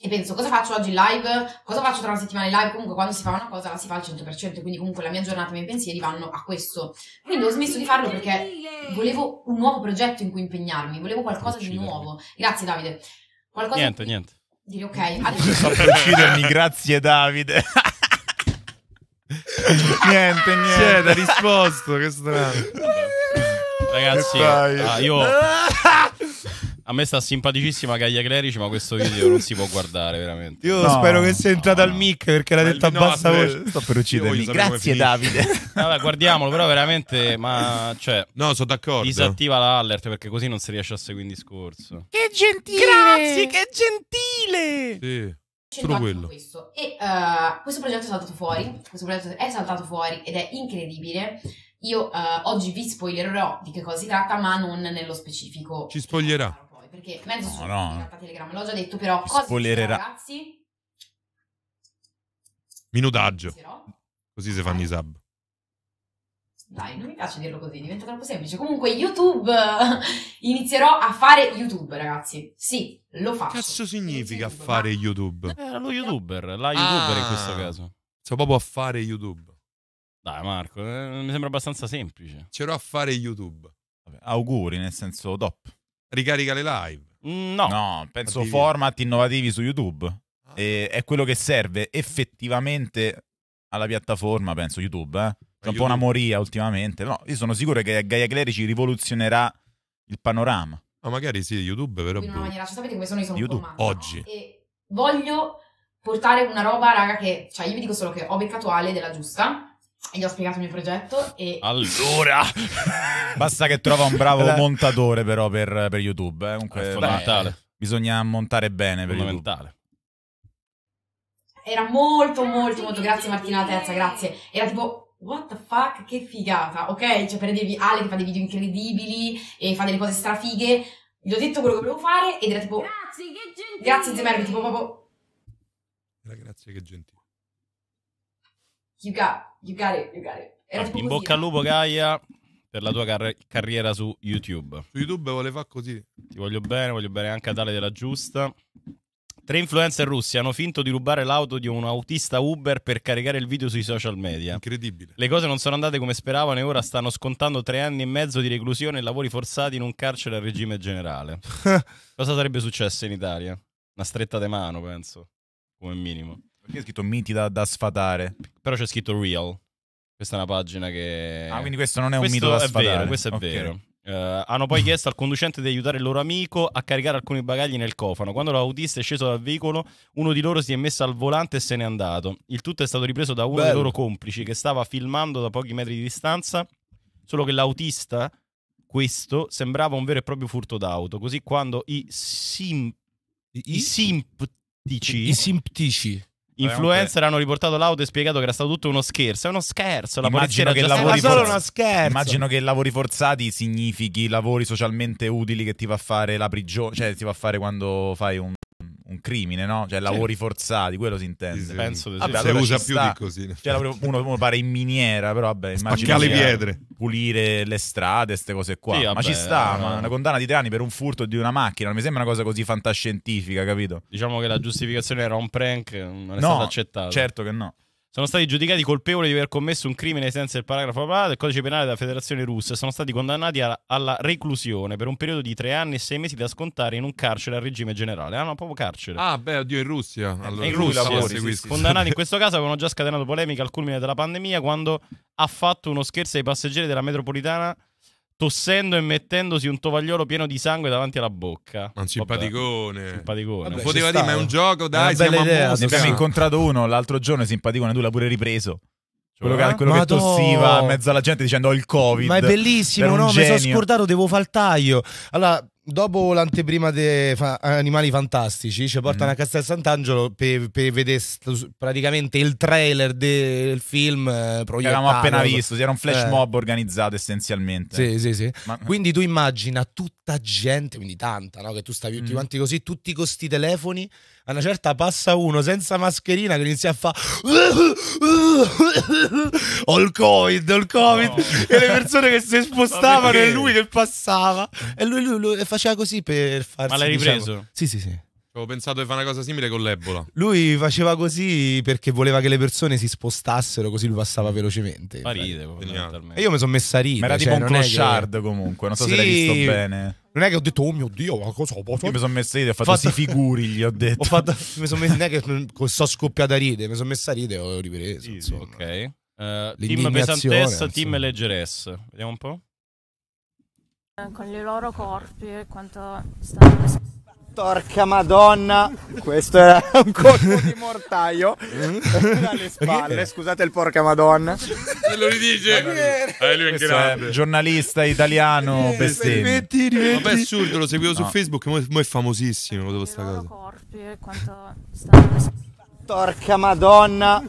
e penso cosa faccio oggi in live, cosa faccio tra una settimana in live, comunque quando si fa una cosa la si fa al 100%, quindi comunque la mia giornata, e i miei pensieri vanno a questo. Quindi ho smesso di farlo perché volevo un nuovo progetto in cui impegnarmi, volevo qualcosa di nuovo. Grazie Davide. Qualcosa niente, di... niente. Dire ok, adesso... Sto per uccidermi, grazie Davide. niente, niente. Cioè, ha risposto, che strano. Ragazzi, ah, io... A me sta simpaticissima Gaia Clerici, ma questo video non si può guardare veramente. Io no, spero che sia entrata no, al mic perché l'ha detto a bassa no, voce. Sto per uccidermi. Grazie Davide. Vabbè, guardiamolo, però veramente, ma cioè No, sono d'accordo. Disattiva l'allert perché così non si riesce a seguire il discorso. Che gentile! Grazie, che gentile! Sì. Solo quello. Questo. E uh, questo progetto è saltato fuori, questo progetto è saltato fuori ed è incredibile. Io uh, oggi vi spoilerò di che cosa si tratta, ma non nello specifico. Ci spoglierà. Poi, perché mezzo no, su no. Telegram, l'ho già detto, però Ci cosa spoilererà. ragazzi? Minutaggio. Così si fanno i sub dai, non mi piace dirlo così, diventa troppo semplice. Comunque, YouTube inizierò a fare YouTube, ragazzi. Sì, lo faccio. Che cazzo significa YouTube, fare ma... YouTube? Eh, lo YouTuber, la YouTuber ah. in questo ah. caso. Sto proprio a fare YouTube. Dai, Marco, eh, mi sembra abbastanza semplice. C'ero a fare YouTube. Vabbè, auguri, nel senso top. Ricarica le live. Mm, no, no penso Adivino. format innovativi su YouTube. Ah. E, è quello che serve effettivamente alla piattaforma, penso YouTube, eh c'è un po' una moria ultimamente. No, io sono sicuro che Gaia Clerici rivoluzionerà il panorama. Ma magari sì, YouTube però... In una boh. maniera, cioè, sapete come sono i YouTube. Formata, Oggi. E voglio portare una roba, raga, che... Cioè, io vi dico solo che ho beccato Ale della giusta e gli ho spiegato il mio progetto e... Allora! Basta che trova un bravo montatore però per, per YouTube. Eh. Comunque, è fondamentale. Beh, bisogna montare bene per YouTube. Era molto molto molto, grazie Martina la Terza, grazie. Era tipo what the fuck, che figata, ok? Cioè, prendevi Ale che fa dei video incredibili e fa delle cose strafighe. Gli ho detto quello che volevo fare ed era tipo... Grazie, che gentile! Grazie, Zemerbi, tipo proprio... Era grazie, che gentile. You got, you got it, you got it. Era ah, tipo in così. bocca al lupo, Gaia, per la tua car- carriera su YouTube. Su YouTube vuole fare così. Ti voglio bene, voglio bene anche a Dale della Giusta. Tre influencer russi hanno finto di rubare l'auto di un autista Uber per caricare il video sui social media. Incredibile. Le cose non sono andate come speravano e ora stanno scontando tre anni e mezzo di reclusione e lavori forzati in un carcere a regime generale. Cosa sarebbe successo in Italia? Una stretta di mano, penso, come minimo. Perché è scritto miti da, da sfatare? Però c'è scritto real. Questa è una pagina che... Ah, quindi questo non è questo un mito da sfatare. Vero, questo è okay. vero. Eh, hanno poi chiesto al conducente di aiutare il loro amico a caricare alcuni bagagli nel cofano. Quando l'autista è sceso dal veicolo, uno di loro si è messo al volante e se n'è andato. Il tutto è stato ripreso da uno Bello. dei loro complici che stava filmando da pochi metri di distanza. Solo che l'autista, questo, sembrava un vero e proprio furto d'auto. Così quando i, sim- I? i simptici. I simptici Influencer hanno riportato l'auto e spiegato che era stato tutto uno scherzo. È uno scherzo. La immagino che, lavori scherzo. immagino che lavori forzati significhi lavori socialmente utili che ti va a fare la prigione. Cioè, ti va a fare quando fai un un crimine, no? Cioè lavori sì. forzati, quello si intende. Sì, Penso che vabbè, allora usa più sta, di così. Cioè, uno, uno pare in miniera, però vabbè, immagino le pietre, pulire le strade, queste cose qua. Vabbè, ma ci sta, eh, ma una condanna di tre anni per un furto di una macchina, non mi sembra una cosa così fantascientifica, capito? Diciamo che la giustificazione era un prank, non è no, stata accettata. certo che no sono stati giudicati colpevoli di aver commesso un crimine senza il del paragrafo del codice penale della Federazione Russa e sono stati condannati a, alla reclusione per un periodo di tre anni e sei mesi da scontare in un carcere a regime generale. ah, no, proprio carcere. Ah, beh, oddio, in Russia. Eh, allora, in Russia, lavori, sì, sì, condannati in questo caso avevano già scatenato polemica al culmine della pandemia quando ha fatto uno scherzo ai passeggeri della metropolitana tossendo e mettendosi un tovagliolo pieno di sangue davanti alla bocca. Un simpaticone. simpaticone. Vabbè, poteva dire, ma è un eh. gioco, dai, siamo idea, Ne abbiamo incontrato uno l'altro giorno, simpaticone, tu l'ha pure ripreso. Cioè, quello, che, ah, quello che, tossiva in mezzo alla gente dicendo ho il covid ma è bellissimo no genio. mi sono scordato devo fare il taglio allora dopo l'anteprima di fa Animali Fantastici, ci portano mm. a Castel Sant'Angelo per, per vedere praticamente il trailer del film eh, Che avevamo appena visto, era un flash eh. mob organizzato essenzialmente. Sì, sì, sì. Ma... Quindi tu immagina tutta gente, quindi tanta, no? che tu stavi tutti mm. quanti così, tutti questi telefoni a una certa passa uno senza mascherina che inizia a fare ho il covid, ho il covid no. e le persone che si spostavano e lui che passava e lui, lui, lui faceva così per farsi ma l'hai diciamo. ripreso? Diciamo... sì sì sì ho pensato di fare una cosa simile con l'Ebola. Lui faceva così perché voleva che le persone si spostassero, così lui passava mm. velocemente. Paride, E io mi sono messa a ridere. Ma era cioè, tipo un clochard che... comunque, non so sì. se l'hai visto bene. Non è che ho detto, oh mio Dio, ma cosa posso? Io mi sono messa a ridere, ho fatto questi fatto... figuri, gli ho detto. ho fatto... mi sono messa... Non è che sono scoppiata a ridere, mi sono messa a ridere e ho ripreso. Sì, ok. Uh, team pesantezza, team leggerezza. Vediamo un po'. Eh, con i loro corpi e quanto stanno... Porca madonna, questo era un colpo di mortaio dalle spalle, scusate il porca madonna. E lo ridice, eh, lui è grande. È giornalista italiano, eh, Vabbè è assurdo, lo seguivo no. su Facebook, ma è, famosissimo dopo sta cosa. Corpi, quanto stanno... Porca madonna,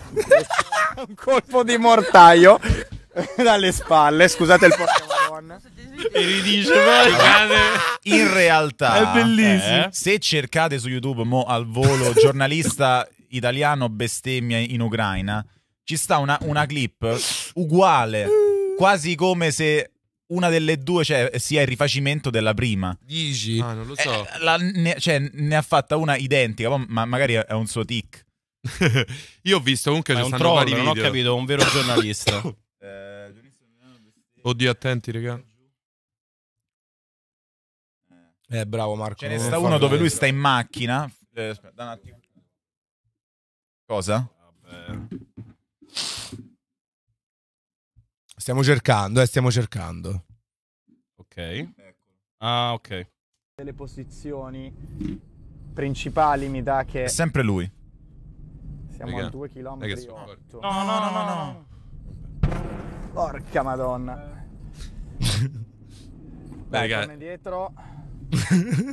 un colpo di mortaio. dalle spalle, scusate il porca madonna. E ridice, poi In realtà, È bellissimo. eh, se cercate su YouTube mo al volo giornalista italiano bestemmia in Ucraina, ci sta una, una clip uguale, quasi come se una delle due cioè, sia il rifacimento della prima. Dici? Ah, non lo so. Eh, la- ne, cioè, ne ha fatta una identica, ma magari è un suo tic. Io ho visto comunque Ma è ci un troll, vari non ho capito, un vero giornalista. Oddio, attenti, raga. Eh, bravo Marco. Ce ne sta uno dove lui sta in macchina. Eh, aspetta un attimo. Cosa? Vabbè. Stiamo cercando, eh, stiamo cercando. Ok. Ah, ok. Delle posizioni principali mi dà che... È sempre lui. Siamo Raga. a 2 km. No, no, no, no. no. Porca madonna. Dai, Raga. indietro.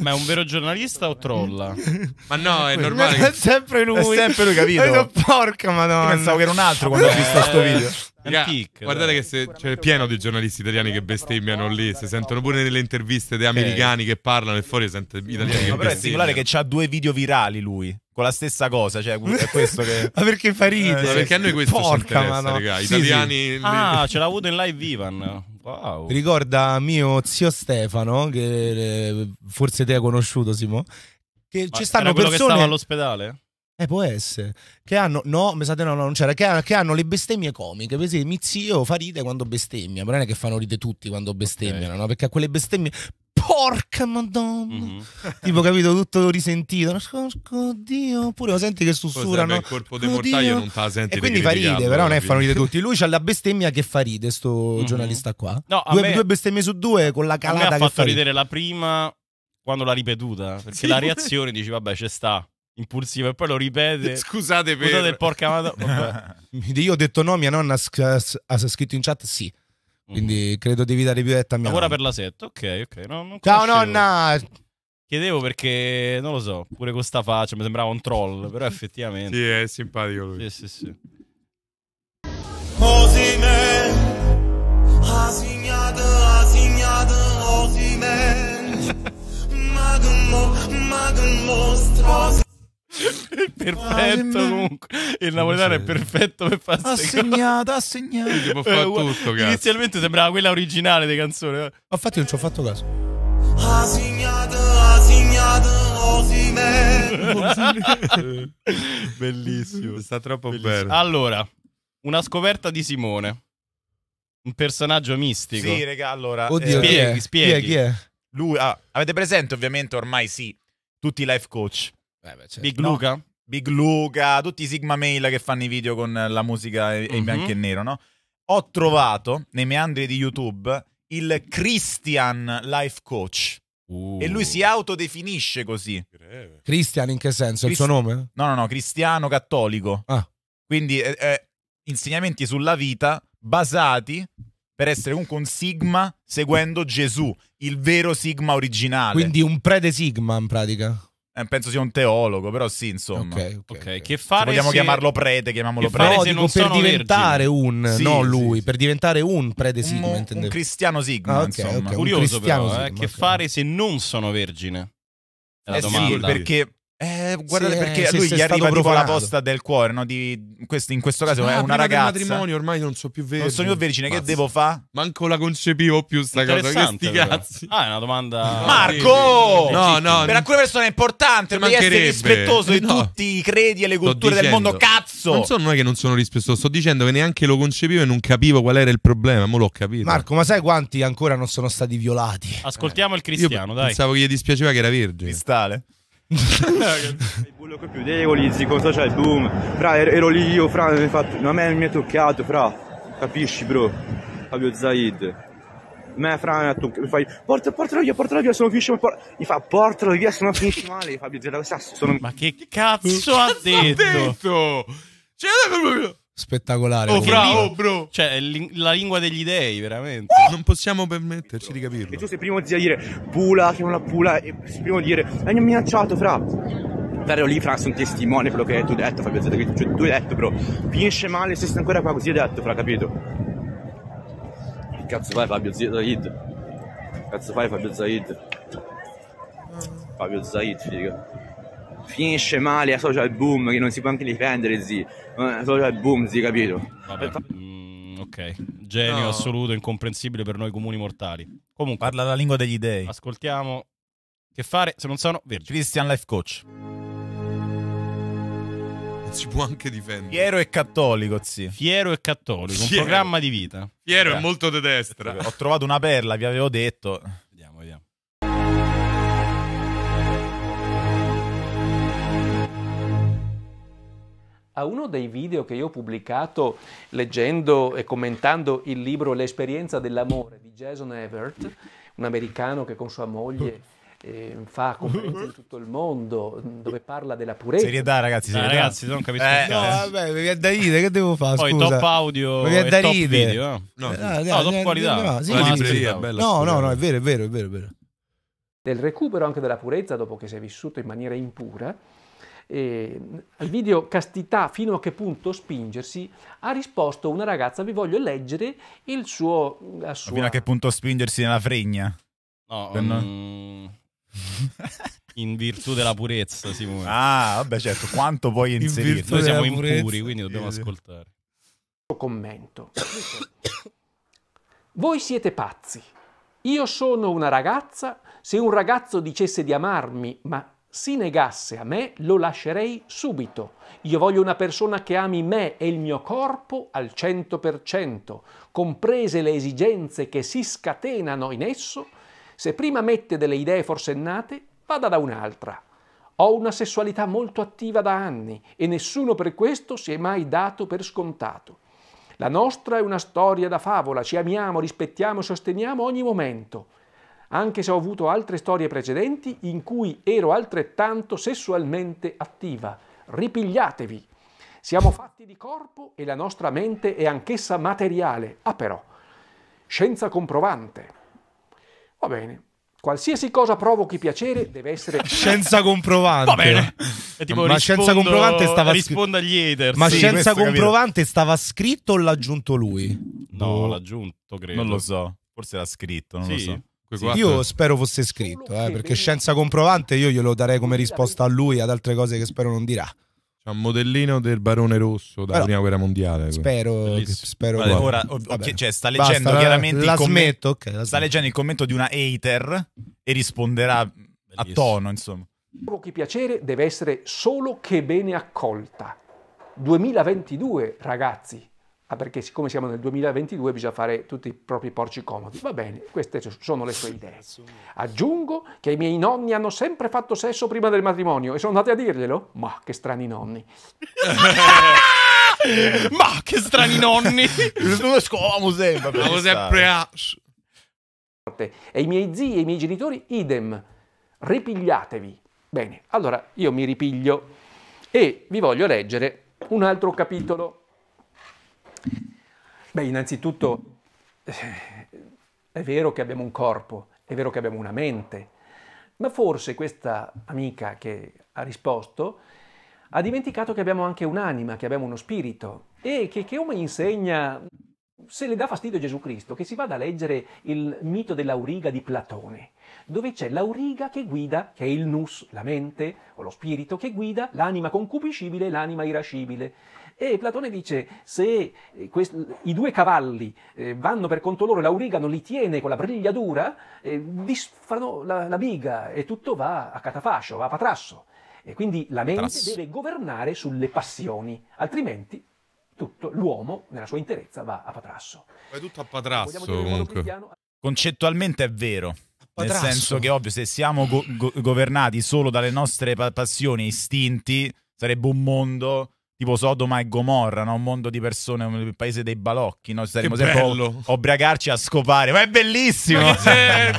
Ma è un vero giornalista o trolla? Ma no, è normale. È sempre lui. È sempre lui, capito? Io, porca madonna. Io pensavo che era un altro quando ho visto questo video. Raga, pic, guardate che c'è pieno di giornalisti italiani che bestemmiano lì. Si sentono pure nelle interviste dei americani che parlano e fuori sente italiani no, che bestemmiano. Però è singolare che ha due video virali lui con la stessa cosa, cioè è questo che... ma perché fa ridere? Eh, perché a noi questo Porca ci no. raga, sì, italiani... Sì. Ah, ce l'ha avuto in live Ivan, wow. Ricorda mio zio Stefano, che eh, forse te ha conosciuto Simo, che ma ci stanno persone... che stava all'ospedale? Eh, può essere. Che hanno, no, mi sa no, no, non c'era. Che, che, hanno le bestemmie comiche. Per esempio, mio zio fa ride quando bestemmia. Ma non è che fanno ride tutti quando bestemmiano, okay. no? Perché a quelle bestemmie porca madonna. Mm -hmm. Tipo, capito, tutto risentito. Oddio. Oppure lo senti che sussurrano. Il corpo dei mortali non fa senti. E quindi fa ride, però non è fa ride tutti. Lui c'ha la bestemmia che fa ride, sto mm -hmm. giornalista qua. No, due, me... due, bestemmie su due con la calata. A me ha fatto ridere ride. la prima quando l'ha ripetuta. Perché sì. la reazione dici, vabbè, c'è sta impulsiva e poi lo ripete. Scusate per... Scusate il porca madonna. Io ho detto no, mia nonna ha scritto in chat sì. Mm. Quindi credo di evitare più detta a mia Lavora nonna. per la set, ok, ok. No, non Ciao nonna! Chiedevo perché, non lo so, pure con sta faccia mi sembrava un troll, però effettivamente... Sì, è simpatico lui. Sì, sì, sì. Osimen, ha segnato, mo, ma è perfetto ah, comunque il napoletano è perfetto per eh, fare assegnata assegnata tipo, fa tutto, cazzo. inizialmente sembrava quella originale di canzone. Eh. ma infatti non ci ho fatto caso assegnata Osimè. bellissimo sta troppo bellissimo. bene allora una scoperta di Simone un personaggio mistico sì regà allora Oddio, spieghi, chi, è? spieghi. Chi, è? chi è? lui ah, avete presente ovviamente ormai sì tutti i life coach eh beh, certo. Big no. Luca? Big Luca, tutti i Sigma Mail che fanno i video con la musica in uh-huh. bianco e mhm. nero, no? Ho trovato nei meandri di YouTube il Christian Life Coach. Uh. E lui si uh. autodefinisce così. Christian in che senso? Christ- il suo nome? No, no, no, cristiano cattolico. Ah. Quindi eh, eh, insegnamenti sulla vita basati per essere comunque un Sigma seguendo Gesù, il vero Sigma originale. Quindi un prete Sigma in pratica. Eh, penso sia un teologo, però sì, insomma. Okay, okay, okay. Che fare se vogliamo se... chiamarlo prete, chiamiamolo che prete. No, dico, per diventare vergine. un, sì, no lui, sì, per diventare un prete Sigma, un, un cristiano Sigma, ah, insomma. Curioso però, eh, Sigma, eh, che fare se non sono vergine? È la eh domanda. Sì, perché eh, guardate sì, perché eh, lui gli arriva proprio la posta del cuore, no? Di, in questo caso ah, è una ragazza. del matrimonio ormai non so più vergine. Non sono più vergine, Mazza. che devo fare? Manco la concepivo più sta cosa, che cazzi. Ah, è una domanda Marco! No, no. Per alcune persone è importante, ma essere rispettoso di eh, no. tutti i credi e le culture dicendo, del mondo, cazzo! Non sono è che non sono rispettoso, sto dicendo che neanche lo concepivo e non capivo qual era il problema, Ma l'ho capito. Marco, ma sai quanti ancora non sono stati violati? Ascoltiamo eh. il cristiano, Io dai. Pensavo che gli dispiaceva che era vergine. Cristale il bullo che più decolizzi, cosa c'è il boom? Fra, ero lì io, fra, mi, fatto, a me mi è toccato, fra, capisci bro? Fabio Zaid. Me fra mi ha toccato, mi fai, porta, portalo via, portalo via, sono non finisce male. Mi fa, portalo via, sono non finisce male. Fabio Zaid, sono... Ma che cazzo, ha detto? Ha detto? Cioè, spettacolare. Oh, fra, oh, bro. Cioè, la lingua degli dei, veramente. Oh! Non possiamo permetterci di capirlo. E tu sei primo zio a dire pula, che non la pula, e sei primo a dire è minacciato, fra. Ferro lì, Fra, sono un testimone quello che tu hai detto, Fabio Zeta, che cioè, tu hai detto, bro. Finisce male se sei ancora qua, così hai detto, Fra, capito? Che cazzo fai, Fabio Zaid? Cazzo fai, Fabio Zaid? Fabio Zaid, figa. Finisce male a social boom, che non si può anche difendere, zii. Eh, solo al boom, si capito? Vabbè. Mm, ok, genio no. assoluto, incomprensibile per noi comuni mortali. Comunque, parla la lingua degli dei. Ascoltiamo che fare se non sono vergini. Christian Life Coach. Si può anche difendere. Fiero e cattolico, sì. Fiero e cattolico, Fiero. un programma di vita. Fiero Beh. è molto di destra. Ho trovato una perla, vi avevo detto. A uno dei video che io ho pubblicato leggendo e commentando il libro L'esperienza dell'amore di Jason Evert, un americano che con sua moglie eh, fa conferenze in tutto il mondo mm, dove parla della purezza. Serietà, ragazzi, serietà. Ah, ragazzi, non capisco. Eh, no, vabbè, mi viene da ride, che devo fare? Poi scusa. top audio, mi viene ride. Video, eh? no, eh, no, no, top qualità. No, sì, sì, sì. Bella no, no, no, è vero, è vero, è vero, è vero. Del recupero anche della purezza dopo che si è vissuto in maniera impura eh, al video Castità fino a che punto spingersi, ha risposto una ragazza, vi voglio leggere il suo... Sua... Fino a che punto spingersi nella fregna? No, um... in virtù della purezza, Simone. Ah, vabbè, certo, quanto puoi in Noi siamo impuri, quindi dobbiamo ascoltare. Commento. Voi siete pazzi. Io sono una ragazza, se un ragazzo dicesse di amarmi, ma si negasse a me lo lascerei subito. Io voglio una persona che ami me e il mio corpo al 100%, comprese le esigenze che si scatenano in esso. Se prima mette delle idee forsennate, vada da un'altra. Ho una sessualità molto attiva da anni e nessuno per questo si è mai dato per scontato. La nostra è una storia da favola, ci amiamo, rispettiamo e sosteniamo ogni momento anche se ho avuto altre storie precedenti in cui ero altrettanto sessualmente attiva. Ripigliatevi! Siamo fatti di corpo e la nostra mente è anch'essa materiale. Ah però, scienza comprovante. Va bene. Qualsiasi cosa provochi piacere deve essere scienza comprovante. Va bene. È Tipo, ma rispondo, scienza comprovante stava rispondo agli haters. Ma sì, scienza comprovante capito. stava scritto o l'ha aggiunto lui? No, no l'ha aggiunto, credo. Non lo so. Forse l'ha scritto, non sì. lo so. Quattro. Io spero fosse scritto, eh, perché scienza comprovante io glielo darei come risposta a lui ad altre cose che spero non dirà. C'è un modellino del Barone Rosso dalla prima guerra mondiale. Spero. spero vale, ora, okay, cioè, sta leggendo Basta, chiaramente la, il commento. Okay, sta leggendo il commento di una hater e risponderà Bellissimo. a tono, insomma. Solo piacere deve essere solo che bene accolta. 2022, ragazzi ah perché siccome siamo nel 2022 bisogna fare tutti i propri porci comodi. Va bene, queste sono le sue idee. Aggiungo che i miei nonni hanno sempre fatto sesso prima del matrimonio e sono andati a dirglielo? Ma che strani nonni. Ma che strani nonni! Siamo sempre. Siamo sempre a... E i miei zii e i miei genitori idem. Ripigliatevi. Bene, allora io mi ripiglio e vi voglio leggere un altro capitolo. Beh, innanzitutto eh, è vero che abbiamo un corpo, è vero che abbiamo una mente, ma forse questa amica che ha risposto ha dimenticato che abbiamo anche un'anima, che abbiamo uno spirito e che, che come insegna, se le dà fastidio Gesù Cristo, che si vada a leggere il mito dell'auriga di Platone, dove c'è l'auriga che guida, che è il nus, la mente o lo spirito, che guida l'anima concupiscibile e l'anima irascibile e Platone dice, se eh, i due cavalli eh, vanno per conto loro, l'Aurigano li tiene con la brigliadura, eh, disfano la, la biga e tutto va a catafascio, va a patrasso. E quindi la mente Trass. deve governare sulle passioni, altrimenti tutto, l'uomo nella sua interezza va a patrasso. È tutto a patrasso comunque. Concettualmente è vero. Nel senso che ovvio, se siamo go go governati solo dalle nostre pa passioni e istinti, sarebbe un mondo tipo Sodoma e Gomorra, no? un mondo di persone, un paese dei balocchi, no? saremmo sempre a obbriacarci a scopare, ma è bellissimo! Ma c'è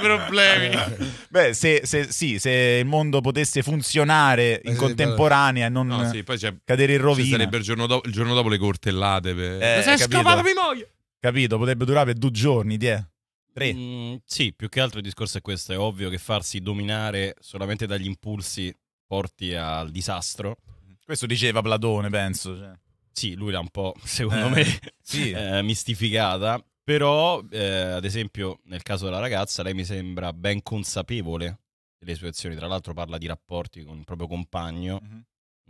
problemi? Beh, se, se, sì, se il mondo potesse funzionare in contemporanea e non no, sì, poi c'è, cadere in rovina. Sarebbe il giorno dopo, il giorno dopo le cortellate. Per... Eh, sei scopato mia moglie! Capito, potrebbe durare per due giorni, die. Tre. Mm, sì, più che altro il discorso è questo, è ovvio che farsi dominare solamente dagli impulsi porti al disastro questo diceva Platone, penso. Cioè. Sì, lui l'ha un po', secondo eh, me, sì. eh, mistificata. Però, eh, ad esempio, nel caso della ragazza, lei mi sembra ben consapevole delle sue azioni. Tra l'altro parla di rapporti con il proprio compagno. Mm-hmm.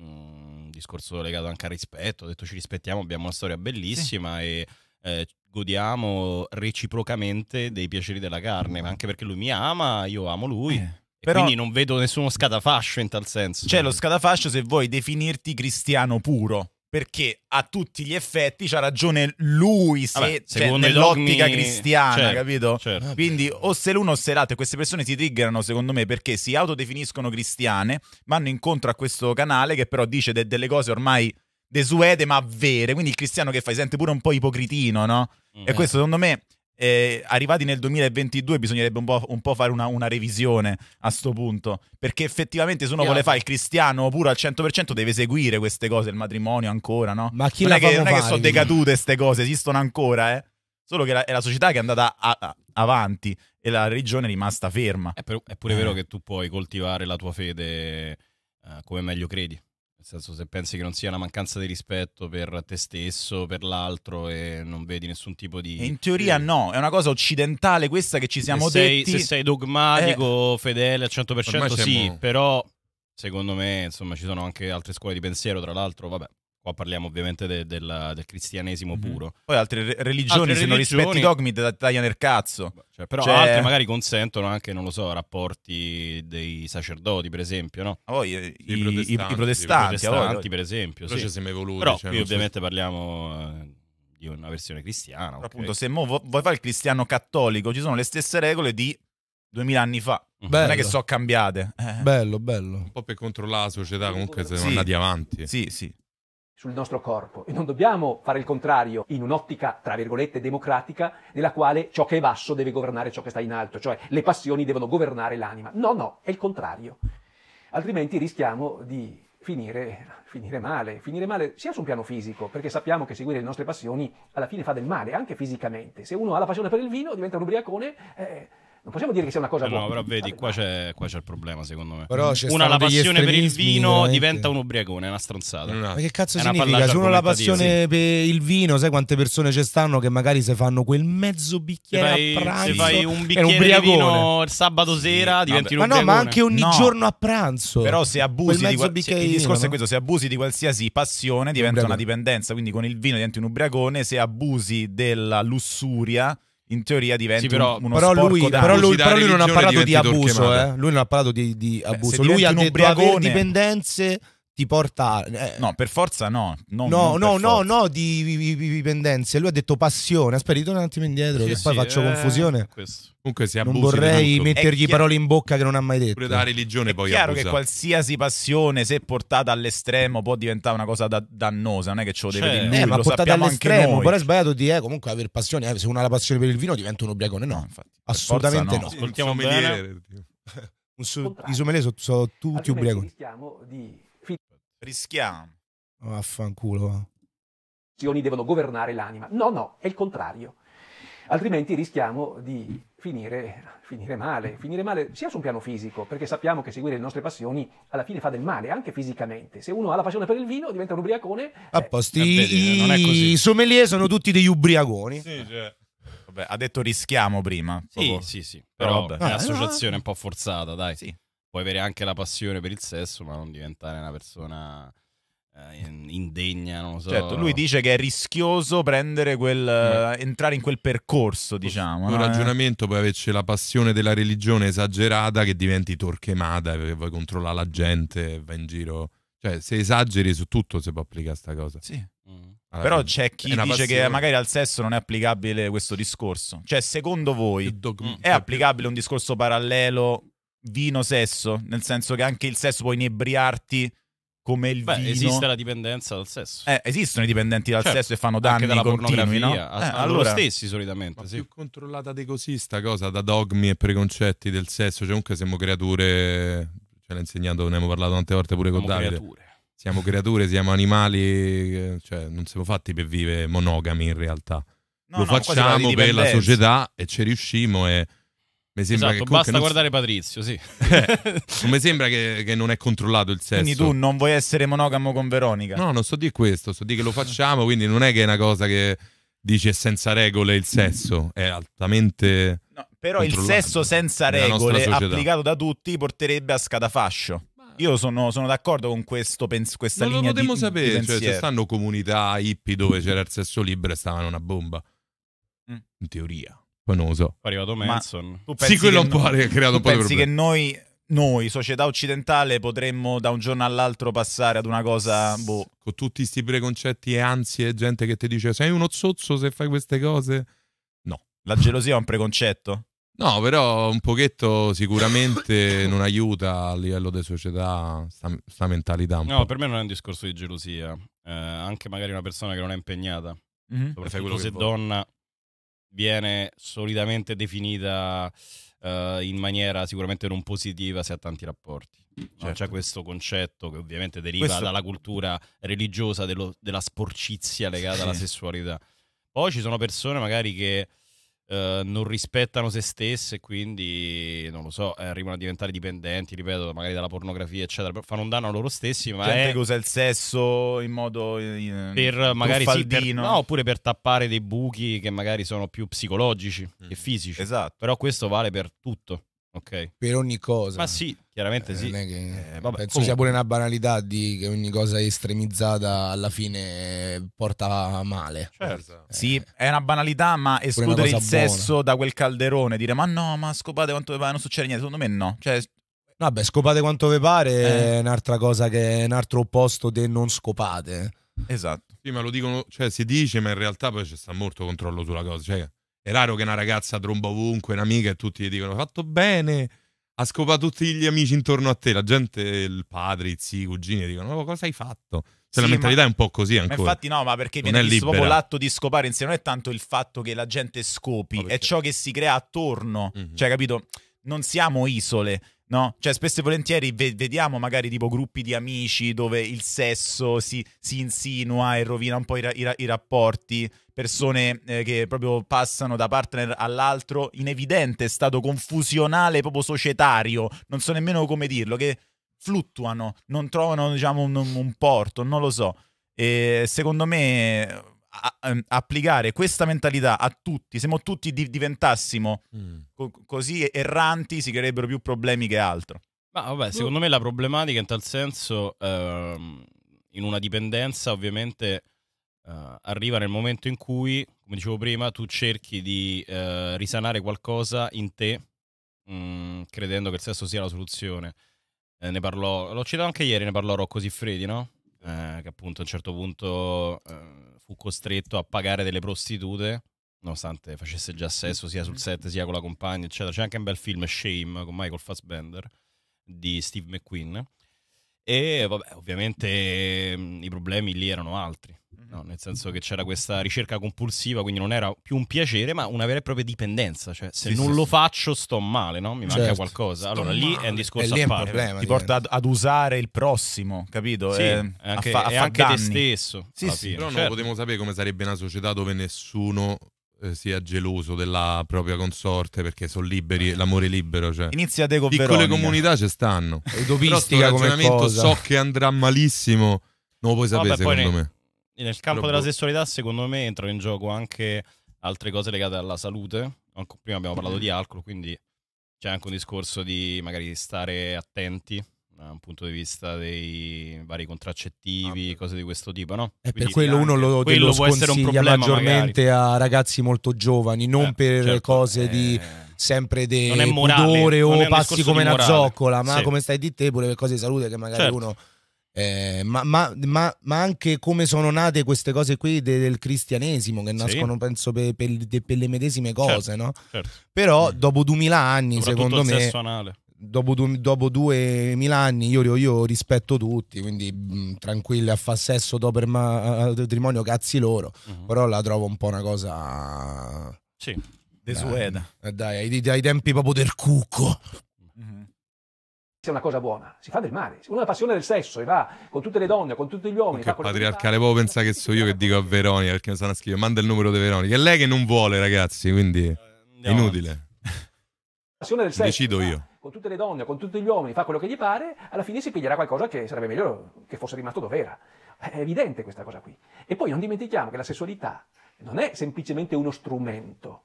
Mm, un discorso legato anche al rispetto. Ha detto ci rispettiamo, abbiamo una storia bellissima sì. e eh, godiamo reciprocamente dei piaceri della carne, ma mm. anche perché lui mi ama, io amo lui. Eh. Però, quindi non vedo nessuno scatafascio in tal senso. C'è cioè, lo scatafascio se vuoi definirti cristiano puro. Perché a tutti gli effetti c'ha ragione lui se, Vabbè, cioè, nell'ottica dogmi... cristiana, certo, capito? Certo. Quindi o se l'uno o se l'altro, queste persone si triggerano secondo me perché si autodefiniscono cristiane, vanno incontro a questo canale che però dice de- delle cose ormai desuete ma vere, quindi il cristiano che fai sente pure un po' ipocritino, no? Mm. E questo secondo me eh, arrivati nel 2022 bisognerebbe un po', un po fare una, una, revisione a sto punto, perché effettivamente se uno yeah. vuole fare il cristiano pure al 100% deve seguire queste cose, il matrimonio ancora, no? Ma chi non, è che, non è che, sono decadute queste cose, esistono ancora, eh? Solo che la, è la società che è andata a, a, avanti e la religione è rimasta ferma. È, per, è pure eh. vero che tu puoi coltivare la tua fede eh, come meglio credi. Nel senso, se pensi che non sia una mancanza di rispetto per te stesso, per l'altro e non vedi nessun tipo di. E in teoria, eh. no, è una cosa occidentale questa che ci siamo se detti. Sei, se sei dogmatico, eh... fedele al 100%, siamo... sì, però secondo me, insomma, ci sono anche altre scuole di pensiero, tra l'altro, vabbè, Qua parliamo ovviamente de, de, del, del, cristianesimo mhm. puro. Mm-hmm. Poi altre re- religioni, altre se religioni... non rispetti i dogmi, ti tagliano il cazzo. Cioè, però cioè... altre magari consentono anche, non lo so, rapporti dei sacerdoti, per esempio, no? Oh, i, i, i, protestanti, i, protestanti, oh, per esempio. Però sì. ci siamo evoluti. Però cioè, qui ovviamente so... parliamo... Eh, di una versione cristiana. okay. Appunto, se mo vuoi fare il cristiano cattolico, ci sono le stesse regole di 2000 anni fa. Bello. Mhm. Non è che so cambiate. Eh. Bello, bello. Un po' per controllare la società, comunque siamo sì. andati avanti. Sì, sì sul nostro corpo e non dobbiamo fare il contrario in un'ottica, tra virgolette, democratica nella quale ciò che è basso deve governare ciò che sta in alto, cioè le passioni devono governare l'anima. No, no, è il contrario. Altrimenti rischiamo di finire, finire male, finire male sia su un piano fisico, perché sappiamo che seguire le nostre passioni alla fine fa del male, anche fisicamente. Se uno ha la passione per il vino, diventa un ubriacone... Eh, non possiamo dire che sia una cosa eh buona. No, però vedi, qua c'è, qua c'è, il problema, secondo me. Però c'è una la passione per il vino veramente. diventa eh, un ubriacone, è una stronzata. No. Ma che cazzo è significa? Se uno ha la passione sì. per il vino, sai quante persone ci stanno che magari se fanno quel mezzo bicchiere fai, a pranzo. Se fai un bicchiere di vino il sabato sera, sì. diventi Vabbè. un ubriacone. Ma no, ma anche ogni no. giorno a pranzo. Però se abusi di qual- il discorso no? è questo, se abusi di qualsiasi passione diventa una dipendenza, quindi con il vino diventi un ubriacone, se abusi della lussuria in teoria diventi sì, però, uno però lui, però lui, però lui non ha parlato di abuso, eh? lui non ha parlato di, di abuso, Beh, lui ha detto avere dipendenze ti porta... Eh, no, per forza no. Non, no, non no, no, no, di dipendenze. Lui ha detto passione. Aspetta, ritorna un attimo indietro, sì, che sì, poi faccio eh, confusione. Questo. Comunque si Non vorrei mettergli chiaro, parole in bocca che non ha mai detto. Pure dalla religione è poi È chiaro abusa. che qualsiasi passione, se portata all'estremo, può diventare una cosa da, dannosa. Non è che ce lo deve cioè, dire certo. lui, eh, ma portata all'estremo, però è sbagliato di eh, comunque avere passione. Eh, se uno ha la passione per il vino diventa un ubriacone. No, infatti. Assolutamente no. no. Ascoltiamo Mediere. I sommelier sono tutti ubriaconi. Rischiamo di Rischiamo. Vaffanculo. Oh, Le devono governare l'anima. No, no, è il contrario. Altrimenti rischiamo di finire, finire male, finire male sia su un piano fisico, perché sappiamo che seguire le nostre passioni alla fine fa del male, anche fisicamente. Se uno ha la passione per il vino diventa un ubriacone. Eh, A eh, i, non è così. i sommelier sono tutti degli ubriaconi. Sì, cioè. Vabbè, ha detto rischiamo prima. Sì, proprio. sì, sì. Però, vabbè. è un'associazione ah, eh, un po' forzata, dai. Sì puoi avere anche la passione per il sesso, ma non diventare una persona eh, indegna, non so. Certo, lui dice che è rischioso prendere quel mm. entrare in quel percorso, diciamo. Un no? ragionamento puoi averci la passione della religione esagerata che diventi torchemada perché vuoi controllare la gente, va in giro. Cioè, se esageri su tutto si può applicare questa cosa. Sì. Mm. Allora, Però c'è chi dice passione. che magari al sesso non è applicabile questo discorso. Cioè, secondo voi è applicabile un discorso parallelo vino sesso, nel senso che anche il sesso può inebriarti come il Beh, vino. Esiste la dipendenza dal sesso. Eh, esistono i dipendenti dal cioè, sesso e fanno danni dalla continui, no? Eh, a, allora... loro stessi solitamente. Ma sì. più controllata di così sta cosa, da dogmi e preconcetti del sesso. Cioè, comunque siamo creature, ce l'ha insegnato, ne abbiamo parlato tante volte pure siamo con Davide. Creature. Siamo creature, siamo animali, eh, cioè non siamo fatti per vivere monogami in realtà. No, Lo no, facciamo per la società e ci riuscimo e mi sembra esatto, che basta non... guardare Patrizio, sì. Eh, non mi sembra che, che, non è controllato il sesso. Quindi tu non vuoi essere monogamo con Veronica? No, non sto di questo, sto di che lo facciamo, quindi non è che è una cosa che dice senza regole il sesso, è altamente... No, però il sesso senza regole applicato da tutti porterebbe a scadafascio. Io sono, sono d'accordo con questo, pens- questa non linea lo potremmo sapere, di cioè ci stanno comunità hippie dove c'era il sesso libero e stavano una bomba. Mm. In teoria. Conoso. È arrivato Manson. Sì, quello un po' ha creato un po' di problemi. che noi, noi, società occidentale, potremmo da un giorno all'altro passare ad una cosa... Boh. Con tutti questi preconcetti e ansie, gente che ti dice sei uno zozzo se fai queste cose. No. La gelosia è un preconcetto? No, però un pochetto sicuramente non aiuta a livello di società sta, sta mentalità. no, po'. per me non è un discorso di gelosia. Eh, anche magari una persona che non è impegnata, mm-hmm. soprattutto se vuole. donna viene solidamente definita uh, in maniera sicuramente non positiva se ha tanti rapporti. Certo. C'è questo concetto che ovviamente deriva questo... dalla cultura religiosa dello, della sporcizia legata sì. alla sessualità. Poi ci sono persone magari che eh, non rispettano se stesse, quindi non lo so, eh, arrivano a diventare dipendenti, ripeto, magari dalla pornografia, eccetera. Fanno un danno a loro stessi, ma gente è... che usa il sesso in modo eh, in... Eh, per magari sì, per, no, oppure per tappare dei buchi che magari sono più psicologici mm. che fisici. Esatto. Però questo vale per tutto. Okay. Per ogni cosa. Ma sì, chiaramente eh, sì. Che, eh, vabbè, penso comunque. sia pure una banalità di che ogni cosa estremizzata alla fine porta male. Certo. Eh, sì, è una banalità, ma escludere il buona. sesso da quel calderone, dire ma no, ma scopate quanto vi pare, non succede niente, secondo me no. Cioè, Vabbè, scopate quanto vi pare è eh. un'altra cosa che è un altro opposto del non scopate. Esatto. Sì, ma lo dicono, cioè si dice, ma in realtà poi c'è sta molto controllo sulla cosa. Cioè, è raro che una ragazza tromba ovunque, un'amica e tutti gli dicono fatto bene, ha scopato tutti gli amici intorno a te. La gente, il padre, i zii, i cugini dicono oh, cosa hai fatto? Cioè, sì, la mentalità ma... è un po' così ancora. Ma infatti no, ma perché non viene visto proprio l'atto di scopare insieme, non è tanto il fatto che la gente scopi, è ciò che si crea attorno, mm-hmm. cioè capito? Non siamo isole, No? Cioè, spesso e volentieri vediamo magari tipo gruppi di amici dove il sesso si, si insinua e rovina un po' i, i, i rapporti, persone eh, che proprio passano da partner all'altro in evidente stato confusionale, proprio societario, non so nemmeno come dirlo, che fluttuano, non trovano diciamo un, un porto, non lo so. E secondo me a, a, ehm, applicare questa mentalità a tutti, se tutti di, diventassimo mm. co- così erranti, si creerebbero più problemi che altro. Ma vabbè, secondo me la problematica in tal senso, ehm, in una dipendenza ovviamente eh, arriva nel momento in cui, come dicevo prima, tu cerchi di eh, risanare qualcosa in te, mh, mm, credendo che il sesso sia la soluzione. Eh, ne parlò, l'ho citato anche ieri, ne parlò Rocco Siffredi, no? Eh, che appunto a un certo punto eh, fu costretto a pagare delle prostitute, nonostante facesse già sesso sia sul set sia con la compagna, eccetera. C'è anche un bel film, Shame, con Michael Fassbender, di Steve McQueen. E vabbè, ovviamente mm, i problemi lì erano altri no? nel senso che c'era questa ricerca compulsiva, quindi non era più un piacere, ma una vera e propria dipendenza. Cioè, se sì, non sì, lo sì. faccio, sto male, no? mi manca certo. qualcosa. Allora sto lì è un discorso a parte. Problema, Ti porta ad, ad, usare il prossimo, capito? Sì, e, anche, a fa, a anche te stesso. Sì, sì. Però certo. non potremmo sapere come sarebbe una società dove nessuno eh, sia geloso della propria consorte perché sono liberi, eh. l'amore libero. Cioè. Iniziate con Piccole Veronica. comunità ci stanno. Utopistica Però come cosa. so che andrà malissimo. Non lo puoi sapere, Vabbè, secondo ne... me nel campo della boh. sessualità, secondo me, entrano in gioco anche altre cose legate alla salute. Prima abbiamo parlato mm-hmm. di alcol, quindi c'è anche un discorso di magari stare attenti da un punto di vista dei vari contraccettivi, ah, cose di questo tipo, no? E per quello uno lo, quello può essere un maggiormente magari. a ragazzi molto giovani, non eh, per certo, cose eh... di sempre di pudore o passi come una zoccola, ma sì. come stai di te pure per cose di salute che magari certo. uno eh, ma, ma, ma, ma, anche come sono nate queste cose qui de, del cristianesimo che nascono sì. penso per, per, per, le medesime certo, cose certo, no? Certo. però mm. dopo 2000 anni secondo me dopo, du, dopo 2000 anni io, io, rispetto tutti quindi mh, mm, tranquilli a far sesso dopo il matrimonio cazzi loro uh-huh. però la trovo un po' una cosa sì desueta dai, dai ai, ai tempi proprio del cucco sia una cosa buona, si fa del male. Se uno ha la passione del sesso e va con tutte le donne, con tutti gli uomini... Che patriarcale, proprio pensa che so io che dico a Veronica, perché mi stanno a scrivere, manda il numero di Veronica. È lei che non vuole, ragazzi, quindi eh, è inutile. Passione del sesso. Decido eh, io. Con tutte le donne, con tutti gli uomini, fa quello che gli pare, alla fine si piglierà qualcosa che sarebbe meglio che fosse rimasto dove era. È evidente questa cosa qui. E poi non dimentichiamo che la sessualità non è semplicemente uno strumento,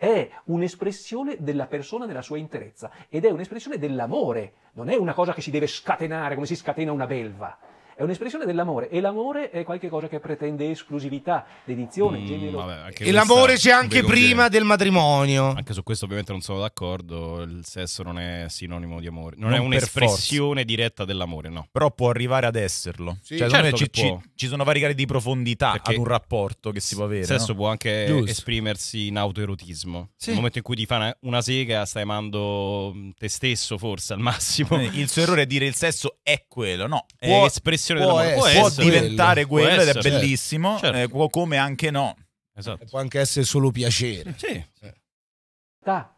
è un'espressione della persona nella sua interezza ed è un'espressione dell'amore, non è una cosa che si deve scatenare come si scatena una belva è un'espressione dell'amore e l'amore è qualcosa che pretende esclusività, dedizione, mm, genere. Vabbè, e l'amore c'è anche prima del matrimonio. Anche su questo ovviamente non sono d'accordo, il sesso non è sinonimo di amore, non, non è un'espressione diretta dell'amore, no. Però può arrivare ad esserlo. Sì, cioè, certo ci, ci, ci, sono vari gradi di profondità Perché ad un rapporto che si può avere. Il sesso no? può anche Giusto. esprimersi in autoerotismo. Sì. Nel momento in cui ti fa una sega stai amando mm, te stesso forse al massimo. Eh, il suo errore è dire il sesso è quello, no. Può è espressione definizione può, essere, può, essere, diventare quello, quello ed è bellissimo, certo. eh, può, come anche no. Esatto. Può anche essere solo piacere. Sì. sì.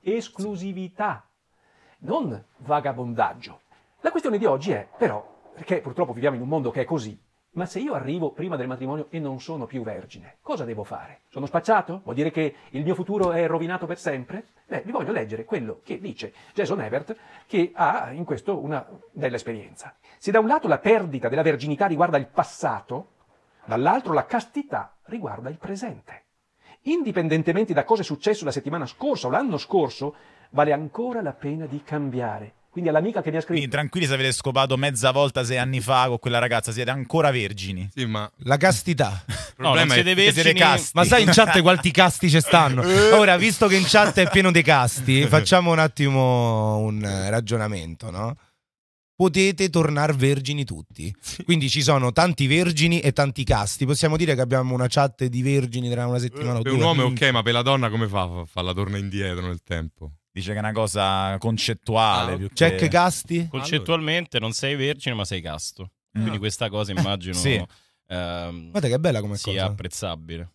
Esclusività, non vagabondaggio. La questione di oggi è però, perché purtroppo viviamo in un mondo che è così, ma se io arrivo prima del matrimonio e non sono più vergine, cosa devo fare? Sono spacciato? Vuol dire che il mio futuro è rovinato per sempre? Beh, vi voglio leggere quello che dice Jason Ebert, che ha in questo una bella esperienza. Se da un lato la perdita della verginità riguarda il passato, dall'altro la castità riguarda il presente. Indipendentemente da cosa è successo la settimana scorsa o l'anno scorso, vale ancora la pena di cambiare quindi è l'amica che mi ha scritto. Quindi tranquilli se avete scopato mezza volta sei anni fa con quella ragazza, siete ancora vergini. Sì, ma la castità. No, non siete vergini. Siete casti. Ma sai in chat quanti casti ci stanno? Eh. Ora, visto che in chat è pieno dei casti, facciamo un attimo un ragionamento, no? potete tornare vergini tutti. Quindi ci sono tanti vergini e tanti casti. Possiamo dire che abbiamo una chat di vergini tra una settimana o eh, due. Per un uomo è mm. ok, ma per la donna come fa? Fa la torna indietro nel tempo. Dice che è una cosa concettuale. Ah, Jack che... Casti? Concettualmente allora. non sei vergine, ma sei casto. Mm. Quindi ah. questa cosa immagino sì. ehm, Guarda che bella come sia cosa. apprezzabile.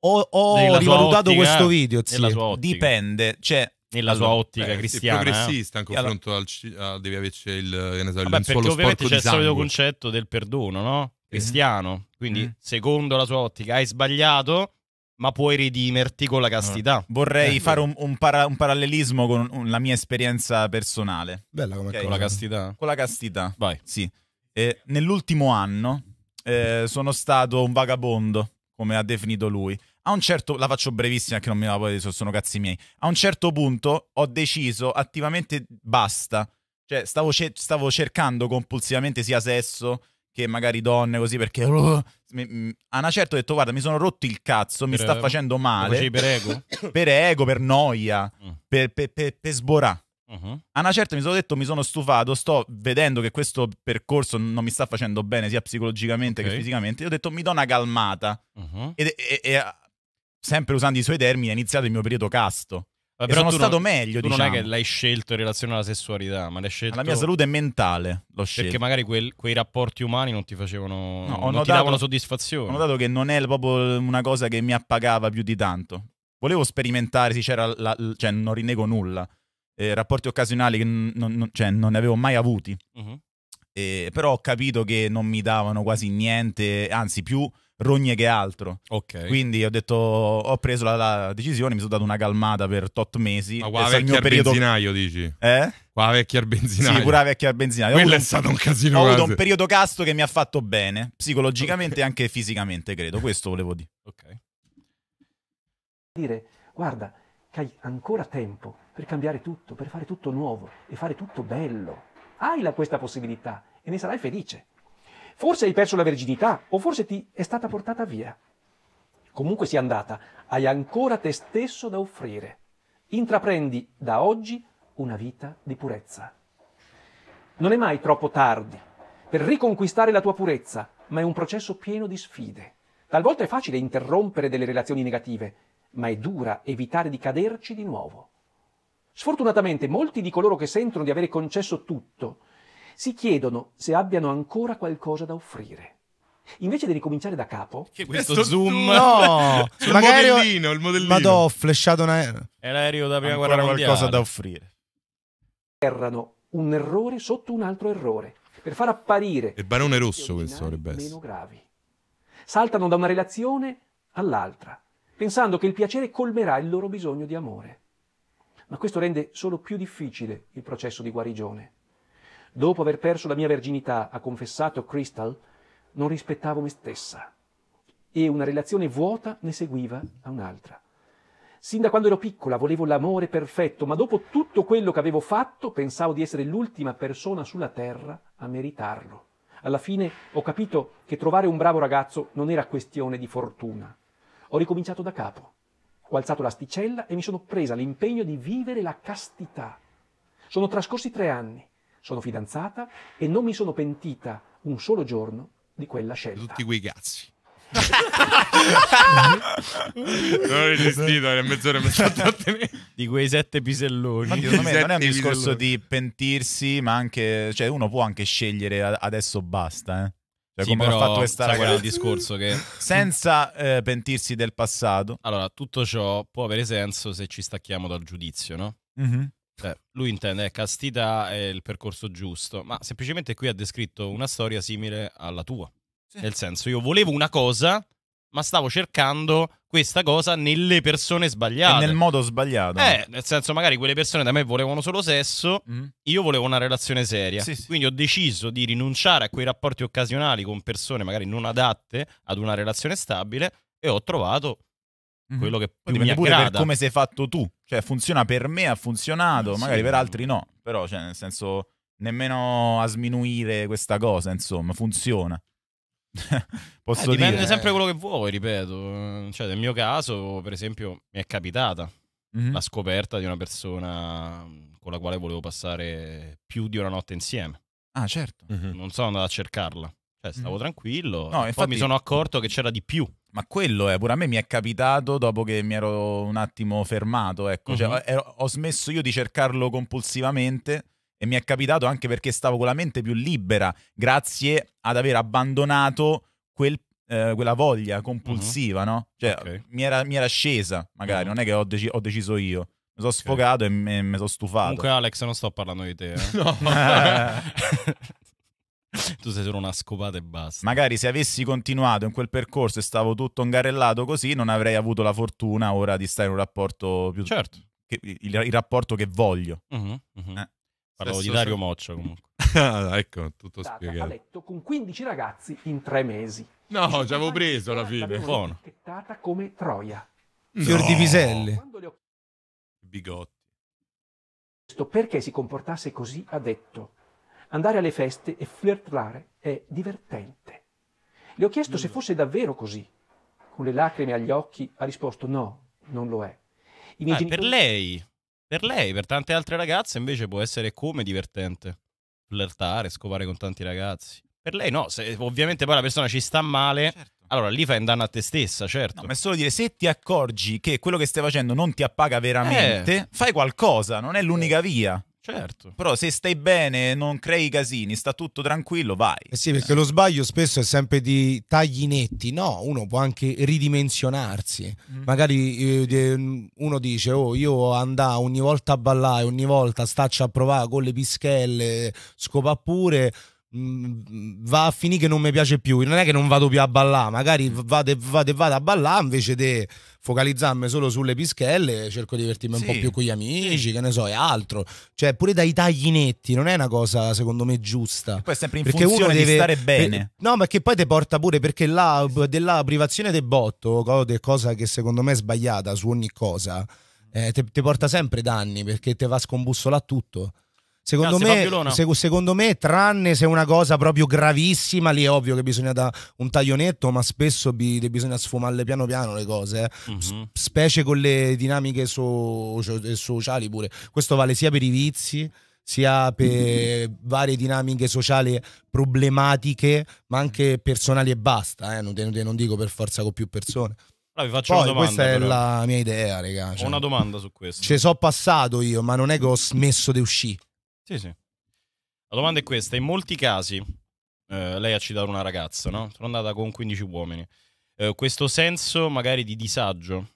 Ho, ho rivalutato ottica, questo eh. video. Zio. Dipende. Cioè, nella allora, sua ottica beh, cristiana. È eh. progressista in confronto allora, al, al, devi averci il, che so, vabbè, perché ovviamente c'è il solito concetto del perdono, no? Mhm. Cristiano. Quindi, mm. secondo la sua ottica, hai sbagliato, ma puoi redimerti con la castità. Ah. Vorrei eh, fare un, un, para, un, parallelismo con un, la mia esperienza personale. Bella come okay. Con la castità? Con la castità. Vai. Sì. Eh, nell'ultimo anno eh, sono stato un vagabondo, come ha definito lui. A un certo la faccio brevissima che non mi la poi sono cazzi miei. A un certo punto ho deciso attivamente basta. Cioè, stavo, ce- stavo cercando compulsivamente sia sesso che magari donne così perché uh, mm, a una certa ho detto guarda mi sono rotto il cazzo per, mi sta eh, facendo male per ego per ego per noia mm. per, per, per, per sborà uh-huh. a una certa mi sono detto mi sono stufato sto vedendo che questo percorso non mi sta facendo bene sia psicologicamente okay. che fisicamente io ho detto mi do una calmata uh-huh. e, e, e sempre usando i suoi termini è iniziato il mio periodo casto Vabbè, eh, sono stato non, meglio. Tu diciamo. non è diciamo. che l'hai scelto in relazione alla sessualità, ma l'hai scelto. La mia salute mentale l'ho scelto. Perché magari quel, quei rapporti umani non ti facevano. No, non notato, ti davano soddisfazione. Ho notato che non è proprio una cosa che mi appagava più di tanto. Volevo sperimentare, sì, c'era la, cioè, non rinego nulla. Eh, rapporti occasionali che non, non, cioè, non, ne avevo mai avuti. Uh-huh. Eh, però ho capito che non mi davano quasi niente, anzi, più rogne che altro. Ok. Quindi ho detto, ho preso la, la decisione, mi sono dato una calmata per tot mesi. Ma qua vecchia al periodo... benzinaio dici? Eh? Qua vecchia al benzinaio. Sì, pure la vecchia benzinaio. Quello è stato un casino. Ho quasi. avuto un periodo casto che mi ha fatto bene, psicologicamente e anche fisicamente, credo. Questo volevo dire. Ok. Dire, guarda, che hai ancora tempo per cambiare tutto, per fare tutto nuovo e fare tutto bello. Hai la, questa possibilità e ne sarai felice. Forse hai perso la verginità o forse ti è stata portata via. Comunque sia andata, hai ancora te stesso da offrire. Intraprendi da oggi una vita di purezza. Non è mai troppo tardi per riconquistare la tua purezza, ma è un processo pieno di sfide. Talvolta è facile interrompere delle relazioni negative, ma è dura evitare di caderci di nuovo. Sfortunatamente molti di coloro che sentono di avere concesso tutto si chiedono se abbiano ancora qualcosa da offrire. Invece di ricominciare da capo, che questo, questo zoom, no, sul modellino, il modellino. Vado, ho flashato un aereo. È l'aereo da prima ancora guerra mondiale. qualcosa da offrire. Errano un errore sotto un altro errore per far apparire il barone rosso questo dovrebbe essere. meno gravi. Saltano da una relazione all'altra, pensando che il piacere colmerà il loro bisogno di amore. Ma questo rende solo più difficile il processo di guarigione dopo aver perso la mia verginità, ha confessato Crystal, non rispettavo me stessa. E una relazione vuota ne seguiva a un'altra. Sin da quando ero piccola volevo l'amore perfetto, ma dopo tutto quello che avevo fatto pensavo di essere l'ultima persona sulla terra a meritarlo. Alla fine ho capito che trovare un bravo ragazzo non era questione di fortuna. Ho ricominciato da capo. Ho alzato l'asticella e mi sono presa l'impegno di vivere la castità. Sono trascorsi tre anni sono fidanzata e non mi sono pentita un solo giorno di quella scelta. Tutti quei cazzi. non ho resistito nel mezz'ora mi sono di quei sette piselloni Ma secondo me non è un discorso piselloni. di pentirsi ma anche cioè uno può anche scegliere adesso basta eh. Cioè, sì, come però, fatto questa sai qual è il discorso che senza eh, pentirsi del passato allora tutto ciò può avere senso se ci stacchiamo dal giudizio no? Mm-hmm. Beh, lui intende eh, castità è il percorso giusto, ma semplicemente qui ha descritto una storia simile alla tua. Sì. Nel senso, io volevo una cosa, ma stavo cercando questa cosa nelle persone sbagliate. E nel modo sbagliato. Eh, nel senso, magari quelle persone da me volevano solo sesso, mm. io volevo una relazione seria. Sì, sì. Quindi ho deciso di rinunciare a quei rapporti occasionali con persone magari non adatte ad una relazione stabile e ho trovato Mm-hmm. Quello mhm. che più mi pure aggrada. per come sei fatto tu. Cioè, funziona per me, ha funzionato, sì, magari per altri no. Però, cioè, nel senso, nemmeno a sminuire questa cosa, insomma, funziona. Posso eh, dipende dire. sempre quello che vuoi, ripeto. Cioè, nel mio caso, per esempio, mi è capitata mm-hmm. la scoperta di una persona con la quale volevo passare più di una notte insieme. Ah, certo. Mm-hmm. Non sono andato a cercarla. Cioè, stavo mm-hmm. tranquillo. No, infatti... Poi mi sono accorto che c'era di più. Ma quello è, pure a me mi è capitato dopo che mi ero un attimo fermato, ecco, uh-huh. cioè, mhm. ero, ho smesso io di cercarlo compulsivamente e mi è capitato anche perché stavo con la mente più libera, grazie ad aver abbandonato quel, eh, quella voglia mhm. compulsiva, uh-huh. no? Cioè, okay. mi, era, mi, era, scesa, magari, uh-huh. non è che ho, deci- ho deciso io. Mi sono sfogato okay. e mi, sono stufato. Comunque, Alex, non sto parlando di te. Eh? no. tu sei solo una scopata e basta. Magari se avessi continuato in quel percorso e stavo tutto ingarellato così, non avrei avuto la fortuna ora di stare in un rapporto più... Certo. Che, il, il, rapporto che voglio. Uh-huh, uh-huh. Eh? Parlavo di Dario Moccia comunque. ah, ecco, tutto spiegato. letto con 15 ragazzi in tre mesi. No, ci avevo preso alla fine. Buono. come Troia. No. Fior di piselli. Ho... Bigotti. Perché si comportasse così ha detto andare alle feste e flirtare è divertente. Le ho chiesto se mm. fosse davvero così. Con le lacrime agli occhi ha risposto no, non lo è. I miei ah, genitori... Per lei, per lei, per tante altre ragazze invece può essere come divertente. Flirtare, scopare con tanti ragazzi. Per lei no, se ovviamente poi la persona ci sta male, certo. allora lì fai un danno a te stessa, certo. No, ma è solo dire, se ti accorgi che quello che stai facendo non ti appaga veramente, eh. fai qualcosa, non è l'unica via. Certo. Però se stai bene, non crei casini, sta tutto tranquillo, vai. Eh sì, perché lo sbaglio spesso è sempre di tagli netti, no? Uno può anche ridimensionarsi. Mm. Magari eh, uno dice, oh, io andavo ogni volta a ballare, ogni volta staccia a provare con le pischelle, scopa pure va a finire che non mi piace più. Non è che non vado più a ballare, magari mm. vado e vado, vado, a ballare invece di focalizzarmi solo sulle pischelle, cerco di divertirmi sì. un po' più con gli amici, che ne so, e altro. Cioè, pure dai tagli netti non è una cosa, secondo me, giusta. E poi è sempre in perché funzione deve, stare bene. Per, no, perché poi ti porta pure perché la, della privazione del botto, cosa che secondo me è sbagliata su ogni cosa, eh, ti porta sempre danni perché ti va a scombussolare tutto. Secondo, Grazie, me, se, secondo me, tranne se è una cosa proprio gravissima, lì è ovvio che bisogna dare un taglionetto, ma spesso bi bisogna sfumarle piano piano le cose, eh. mm -hmm. specie con le dinamiche so sociali pure. Questo vale sia per i vizi, sia per mm-hmm. varie dinamiche sociali problematiche, ma anche personali e basta, eh? non, te, non, dico per forza con più persone. Allora, vi faccio Poi, una domanda, questa è però. la mia idea, raga. Cioè, ho una domanda su questo. Ci sono passato io, ma non è che ho smesso di uscire. Sì, sì. La domanda è questa: in molti casi, eh, lei ha citato una ragazza, no? Sono andata con 15 uomini. Eh, questo senso magari di disagio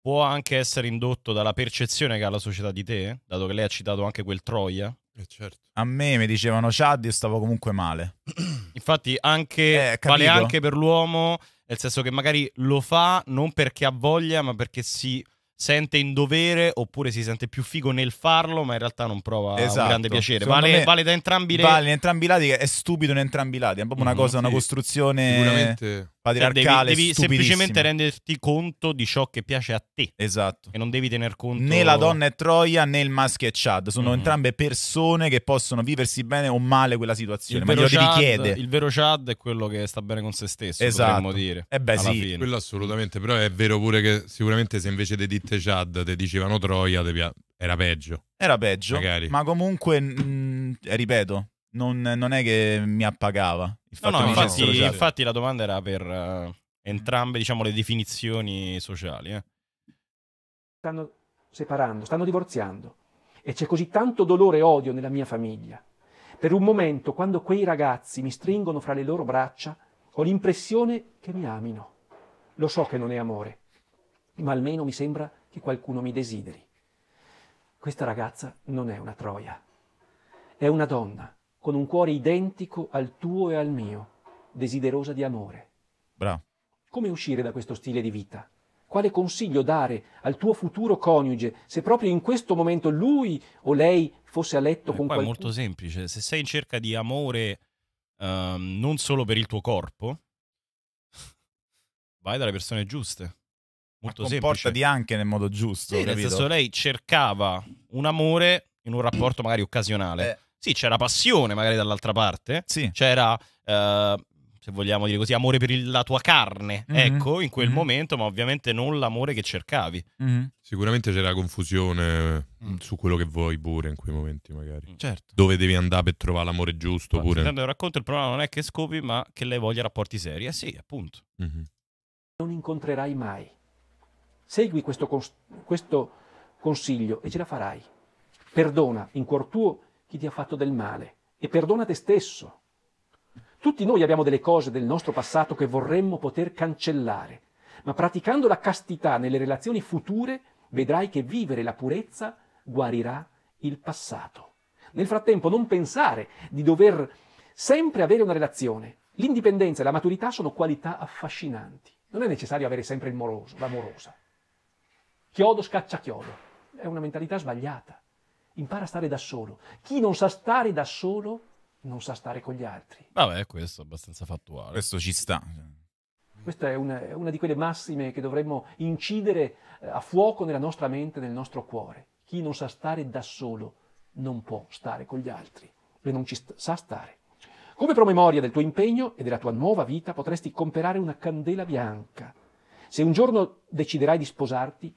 può anche essere indotto dalla percezione che ha la società di te, dato che lei ha citato anche quel Troia. Eh, certo. A me mi dicevano Chad, io stavo comunque male. Infatti, anche, eh, vale anche per l'uomo, nel senso che magari lo fa non perché ha voglia, ma perché si sente in dovere oppure si sente più figo nel farlo, ma in realtà non prova esatto. un grande piacere. Vale, vale, da entrambi i lati. Vale in entrambi i lati, è stupido in entrambi i lati, è proprio mm, una mm-hmm. cosa, sì. una costruzione. Sicuramente patriarcale. Eh, devi, devi semplicemente renderti conto di ciò che piace a te. Esatto. E non devi tener conto. Né la donna è Troia né il maschio è Chad. Sono mm. entrambe persone che possono viversi bene o male quella situazione. Il ma glielo Chad, richiede. Il vero Chad è quello che sta bene con se stesso. Esatto. dire. E eh beh, sì. Fine. Quello assolutamente. Però è vero pure che sicuramente se invece te ditte Chad te dicevano Troia, te era peggio. Era peggio. Magari. Ma comunque, mh, mm, ripeto, non, non è che mi appagava no, no, infatti, infatti, la domanda era per uh, entrambe diciamo, le definizioni sociali. Eh. Stanno separando, stanno divorziando e c'è così tanto dolore e odio nella mia famiglia. Per un momento, quando quei ragazzi mi stringono fra le loro braccia, ho l'impressione che mi amino. Lo so che non è amore, ma almeno mi sembra che qualcuno mi desideri. Questa ragazza non è una troia, è una donna con un cuore identico al tuo e al mio, desiderosa di amore. Bravo. Come uscire da questo stile di vita? Quale consiglio dare al tuo futuro coniuge se proprio in questo momento lui o lei fosse a letto eh, con qualcuno? È molto semplice, se sei in cerca di amore uh, non solo per il tuo corpo, vai dalle persone giuste. Molto Ma comportati anche nel modo giusto. Sì, capito? nel senso lei cercava un amore in un rapporto magari occasionale. Eh sì, c'era passione magari dall'altra parte. Sì. C'era... Uh, se vogliamo dire così, amore per il, la tua carne, mm-hmm. ecco, in quel mm-hmm. momento, ma ovviamente non l'amore che cercavi. Mm-hmm. Sicuramente c'era confusione mm. su quello che vuoi pure in quei momenti, magari. Mm. Certo. Dove devi andare per trovare l'amore giusto ma, pure. Sentendo il racconto, il problema non è che scopi, ma che lei voglia rapporti seri. Eh sì, appunto. Mm-hmm. Non incontrerai mai. Segui questo, cons- questo consiglio e ce la farai. Perdona in cuor tuo chi ti ha fatto del male e perdona te stesso. Tutti noi abbiamo delle cose del nostro passato che vorremmo poter cancellare, ma praticando la castità nelle relazioni future vedrai che vivere la purezza guarirà il passato. Nel frattempo non pensare di dover sempre avere una relazione. L'indipendenza e la maturità sono qualità affascinanti. Non è necessario avere sempre il moroso, l'amorosa. Chiodo scaccia chiodo. È una mentalità sbagliata impara a stare da solo. Chi non sa stare da solo non sa stare con gli altri. Vabbè, questo è abbastanza fattuale. Questo ci sta. Questa è una, una di quelle massime che dovremmo incidere eh, a fuoco nella nostra mente, nel nostro cuore. Chi non sa stare da solo non può stare con gli altri e non ci st- sa stare. Come promemoria del tuo impegno e della tua nuova vita potresti comprare una candela bianca. Se un giorno deciderai di sposarti,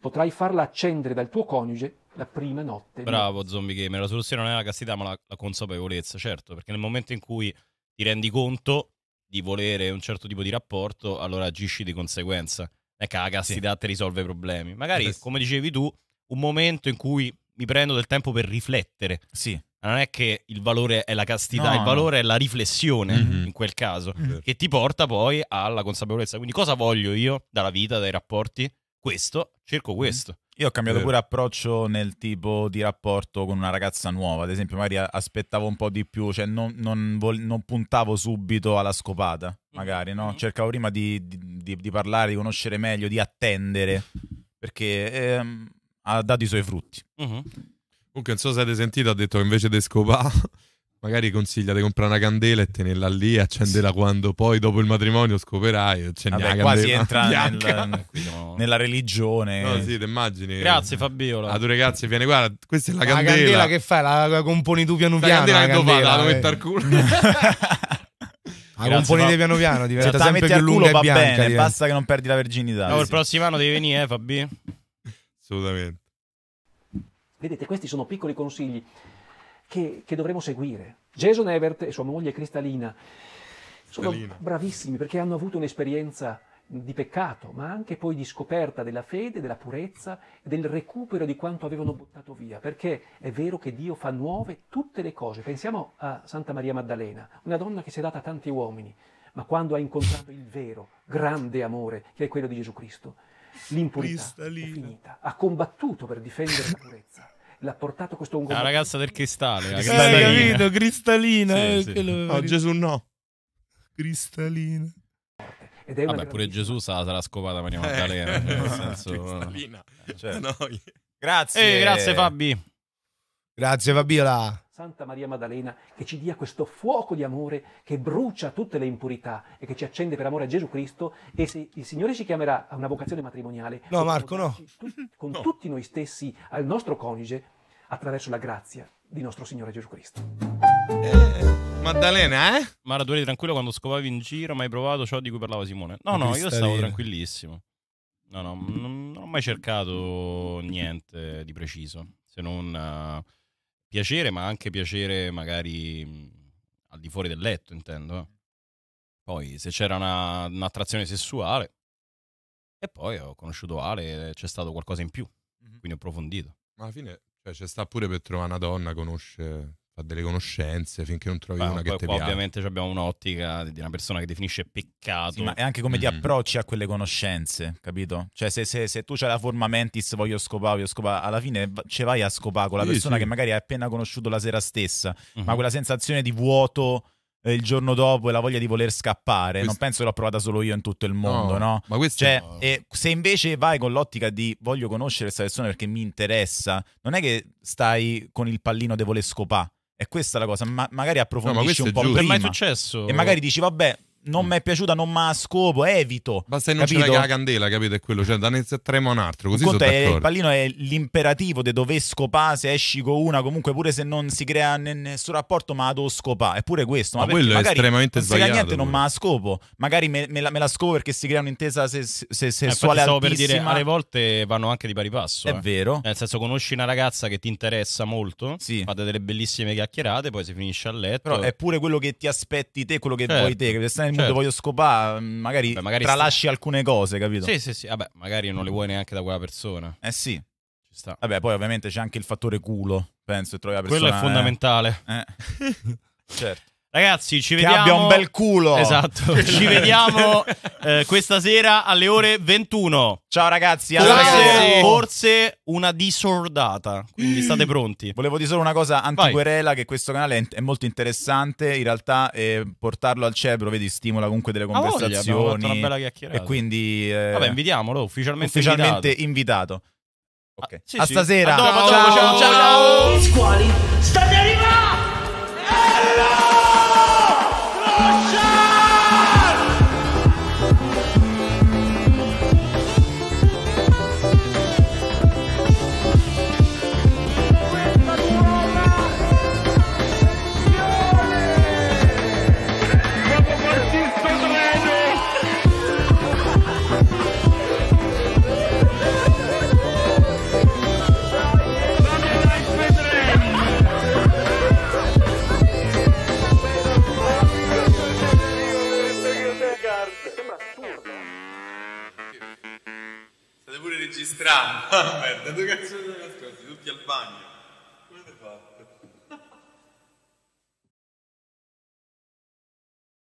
potrai farla accendere dal tuo coniuge la prima notte. Bravo, di... zombie gamer. La soluzione non è la castità, ma la, la, consapevolezza, certo, perché nel momento in cui ti rendi conto di volere un certo tipo di rapporto, allora agisci di conseguenza. Non è che la castità sì. ti risolve i problemi. Magari, come dicevi tu, un momento in cui mi prendo del tempo per riflettere. Sì. Non è che il valore è la castità, no, il valore no. è la riflessione mm-hmm. in quel caso, mm-hmm. che ti porta poi alla consapevolezza. Quindi cosa voglio io dalla vita, dai rapporti? questo, cerco mm-hmm. questo. Mm. Io ho cambiato Vero. Eh. pure approccio nel tipo di rapporto con una ragazza nuova, ad esempio, magari aspettavo un po' di più, cioè non, non, non puntavo subito alla scopata, mm-hmm. magari, no? Mm-hmm. Cercavo prima di, di, di, parlare, di conoscere meglio, di attendere, perché ehm, ha dato i suoi frutti. Mm-hmm. Comunque, non so se avete sentito, ha detto che invece di scopare magari consiglia di comprare una candela e tenerla lì e accenderla sì. quando poi dopo il matrimonio scoprirai accendi Vabbè, quasi si entra nel, nella religione no sì ti immagini grazie Fabiola a ah, tu ragazzi vieni guarda questa è la, la candela la candela che fai la, la componi tu piano piano la candela eh. che dopo la, la metto al culo La componete piano piano, diventa cioè, sempre più lunga e bianca. Bene, basta che non perdi la virginità. No, sì. il prossimo anno devi venire, eh, Fabi. Assolutamente. Vedete, questi sono piccoli consigli che, che dovremo seguire. Jason Evert e sua moglie Cristalina sono Cristalina. bravissimi perché hanno avuto un'esperienza di peccato, ma anche poi di scoperta della fede, della purezza del recupero di quanto avevano buttato via, perché è vero che Dio fa nuove tutte le cose. Pensiamo a Santa Maria Maddalena, una donna che si è data a tanti uomini, ma quando ha incontrato il vero, grande amore, che è quello di Gesù Cristo, l'impurità Cristalina. è finita, ha combattuto per difendere la purezza l'ha portato questo ungo. La ragazza del cristallo. Hai capito? Cristallina. Sì, eh, sì. Oh, Gesù no. Cristallina. Ed è Vabbè, pure Gesù sa, sarà scopata Maria Maddalena. Eh, nel senso, Cioè. Certo. No. Grazie. Eh, grazie Fabi. Grazie Fabiola. Santa Maria Maddalena, che ci dia questo fuoco di amore che brucia tutte le impurità e che ci accende per amore a Gesù Cristo. E se il Signore ci chiamerà a una vocazione matrimoniale, no, Marco, no. con no. tutti noi stessi al nostro coniuge attraverso la grazia di nostro Signore Gesù Cristo. Eh. Maddalena, eh? Mara, tu eri tranquillo quando scovavi in giro, mai provato ciò di cui parlava Simone? No, no, io stavo tranquillissimo. No, no, non, non ho mai cercato niente di preciso, se non... Uh piacere, ma anche piacere magari mm, al di fuori del letto, intendo. Eh. Poi se c'era una, un'attrazione sessuale e poi ho conosciuto Ale, c'è stato qualcosa in più, mm-hmm. quindi ho approfondito. Ma alla fine cioè, c'è sta pure per trovare una donna, conosce fa delle conoscenze finché non trovi Beh, una che ti piace. Ovviamente abbiamo un'ottica di una persona che definisce peccato. Sì, ma è anche come mm-hmm. ti approcci a quelle conoscenze, capito? Cioè, se, se, se tu c'hai la forma mentis, voglio scopare, voglio scopare, alla fine ce vai a scopare con la sì, persona sì. che magari hai appena conosciuto la sera stessa, mm-hmm. ma quella sensazione di vuoto eh, il giorno dopo e la voglia di voler scappare. Quest... Non penso che l'ho provata solo io in tutto il mondo, no? no? Ma questo cioè, no. E se invece vai con l'ottica di voglio conoscere questa persona perché mi interessa, non è che stai con il pallino devo voler scopare è questa la cosa, ma magari approfondisci no, ma un po' giusto. prima. è mai successo? E magari dici, vabbè, non mm. mi è piaciuta, non mi ha scopo, evito. Basta che non capito? c'è la candela, capito? È quello, cioè da ne tremo un altro. Così Conto è, il pallino è l'imperativo di dove scopà, se esci con una, comunque pure se non si crea nessun rapporto, ma la devo scopà. È pure questo. Ma, ma quello è estremamente sbagliato. Se niente, pure. non me la scopo. Magari me, me, la, me, la, scopo perché si crea un'intesa se, se, eh, sessuale eh, stavo per dire, alle volte vanno anche di pari passo. È eh. vero. Nel senso, conosci una ragazza che ti interessa molto, sì. fate delle bellissime chiacchierate, poi si finisce a letto. Però è pure quello che ti aspetti te, quello che certo. vuoi te, che stai nel certo. mood voglio scopare, mm, magari, Beh, magari tralasci sta... alcune cose, capito? Sì, sì, sì, vabbè, magari non le vuoi neanche da quella persona. Eh sì. Ci sta. Vabbè, poi ovviamente c'è anche il fattore culo, penso, che trovi la persona... Quello è eh. fondamentale. Eh. eh. certo. Ragazzi, ci vediamo. che Abbia un bel culo. Esatto. ci vediamo eh, questa sera alle ore 21. Ciao ragazzi. Ciao. Forse, forse, una disordata. Quindi state pronti. Volevo dire solo una cosa antiquerela: Vai. che questo canale è, molto interessante. In realtà, eh, portarlo al cebro vedi, stimola comunque delle conversazioni. Ah, una bella chiacchierata. E quindi. Eh, Vabbè, invitiamolo ufficialmente. Ufficialmente invitato. invitato. Ah, ok. Ah, sì, a sì. stasera. A dopo, ciao. Dopo, ciao. ciao. ciao. Squali, state arrivando. Russian! strano, ah, merda, dove cazzo sono nascosti? Tutti al bagno.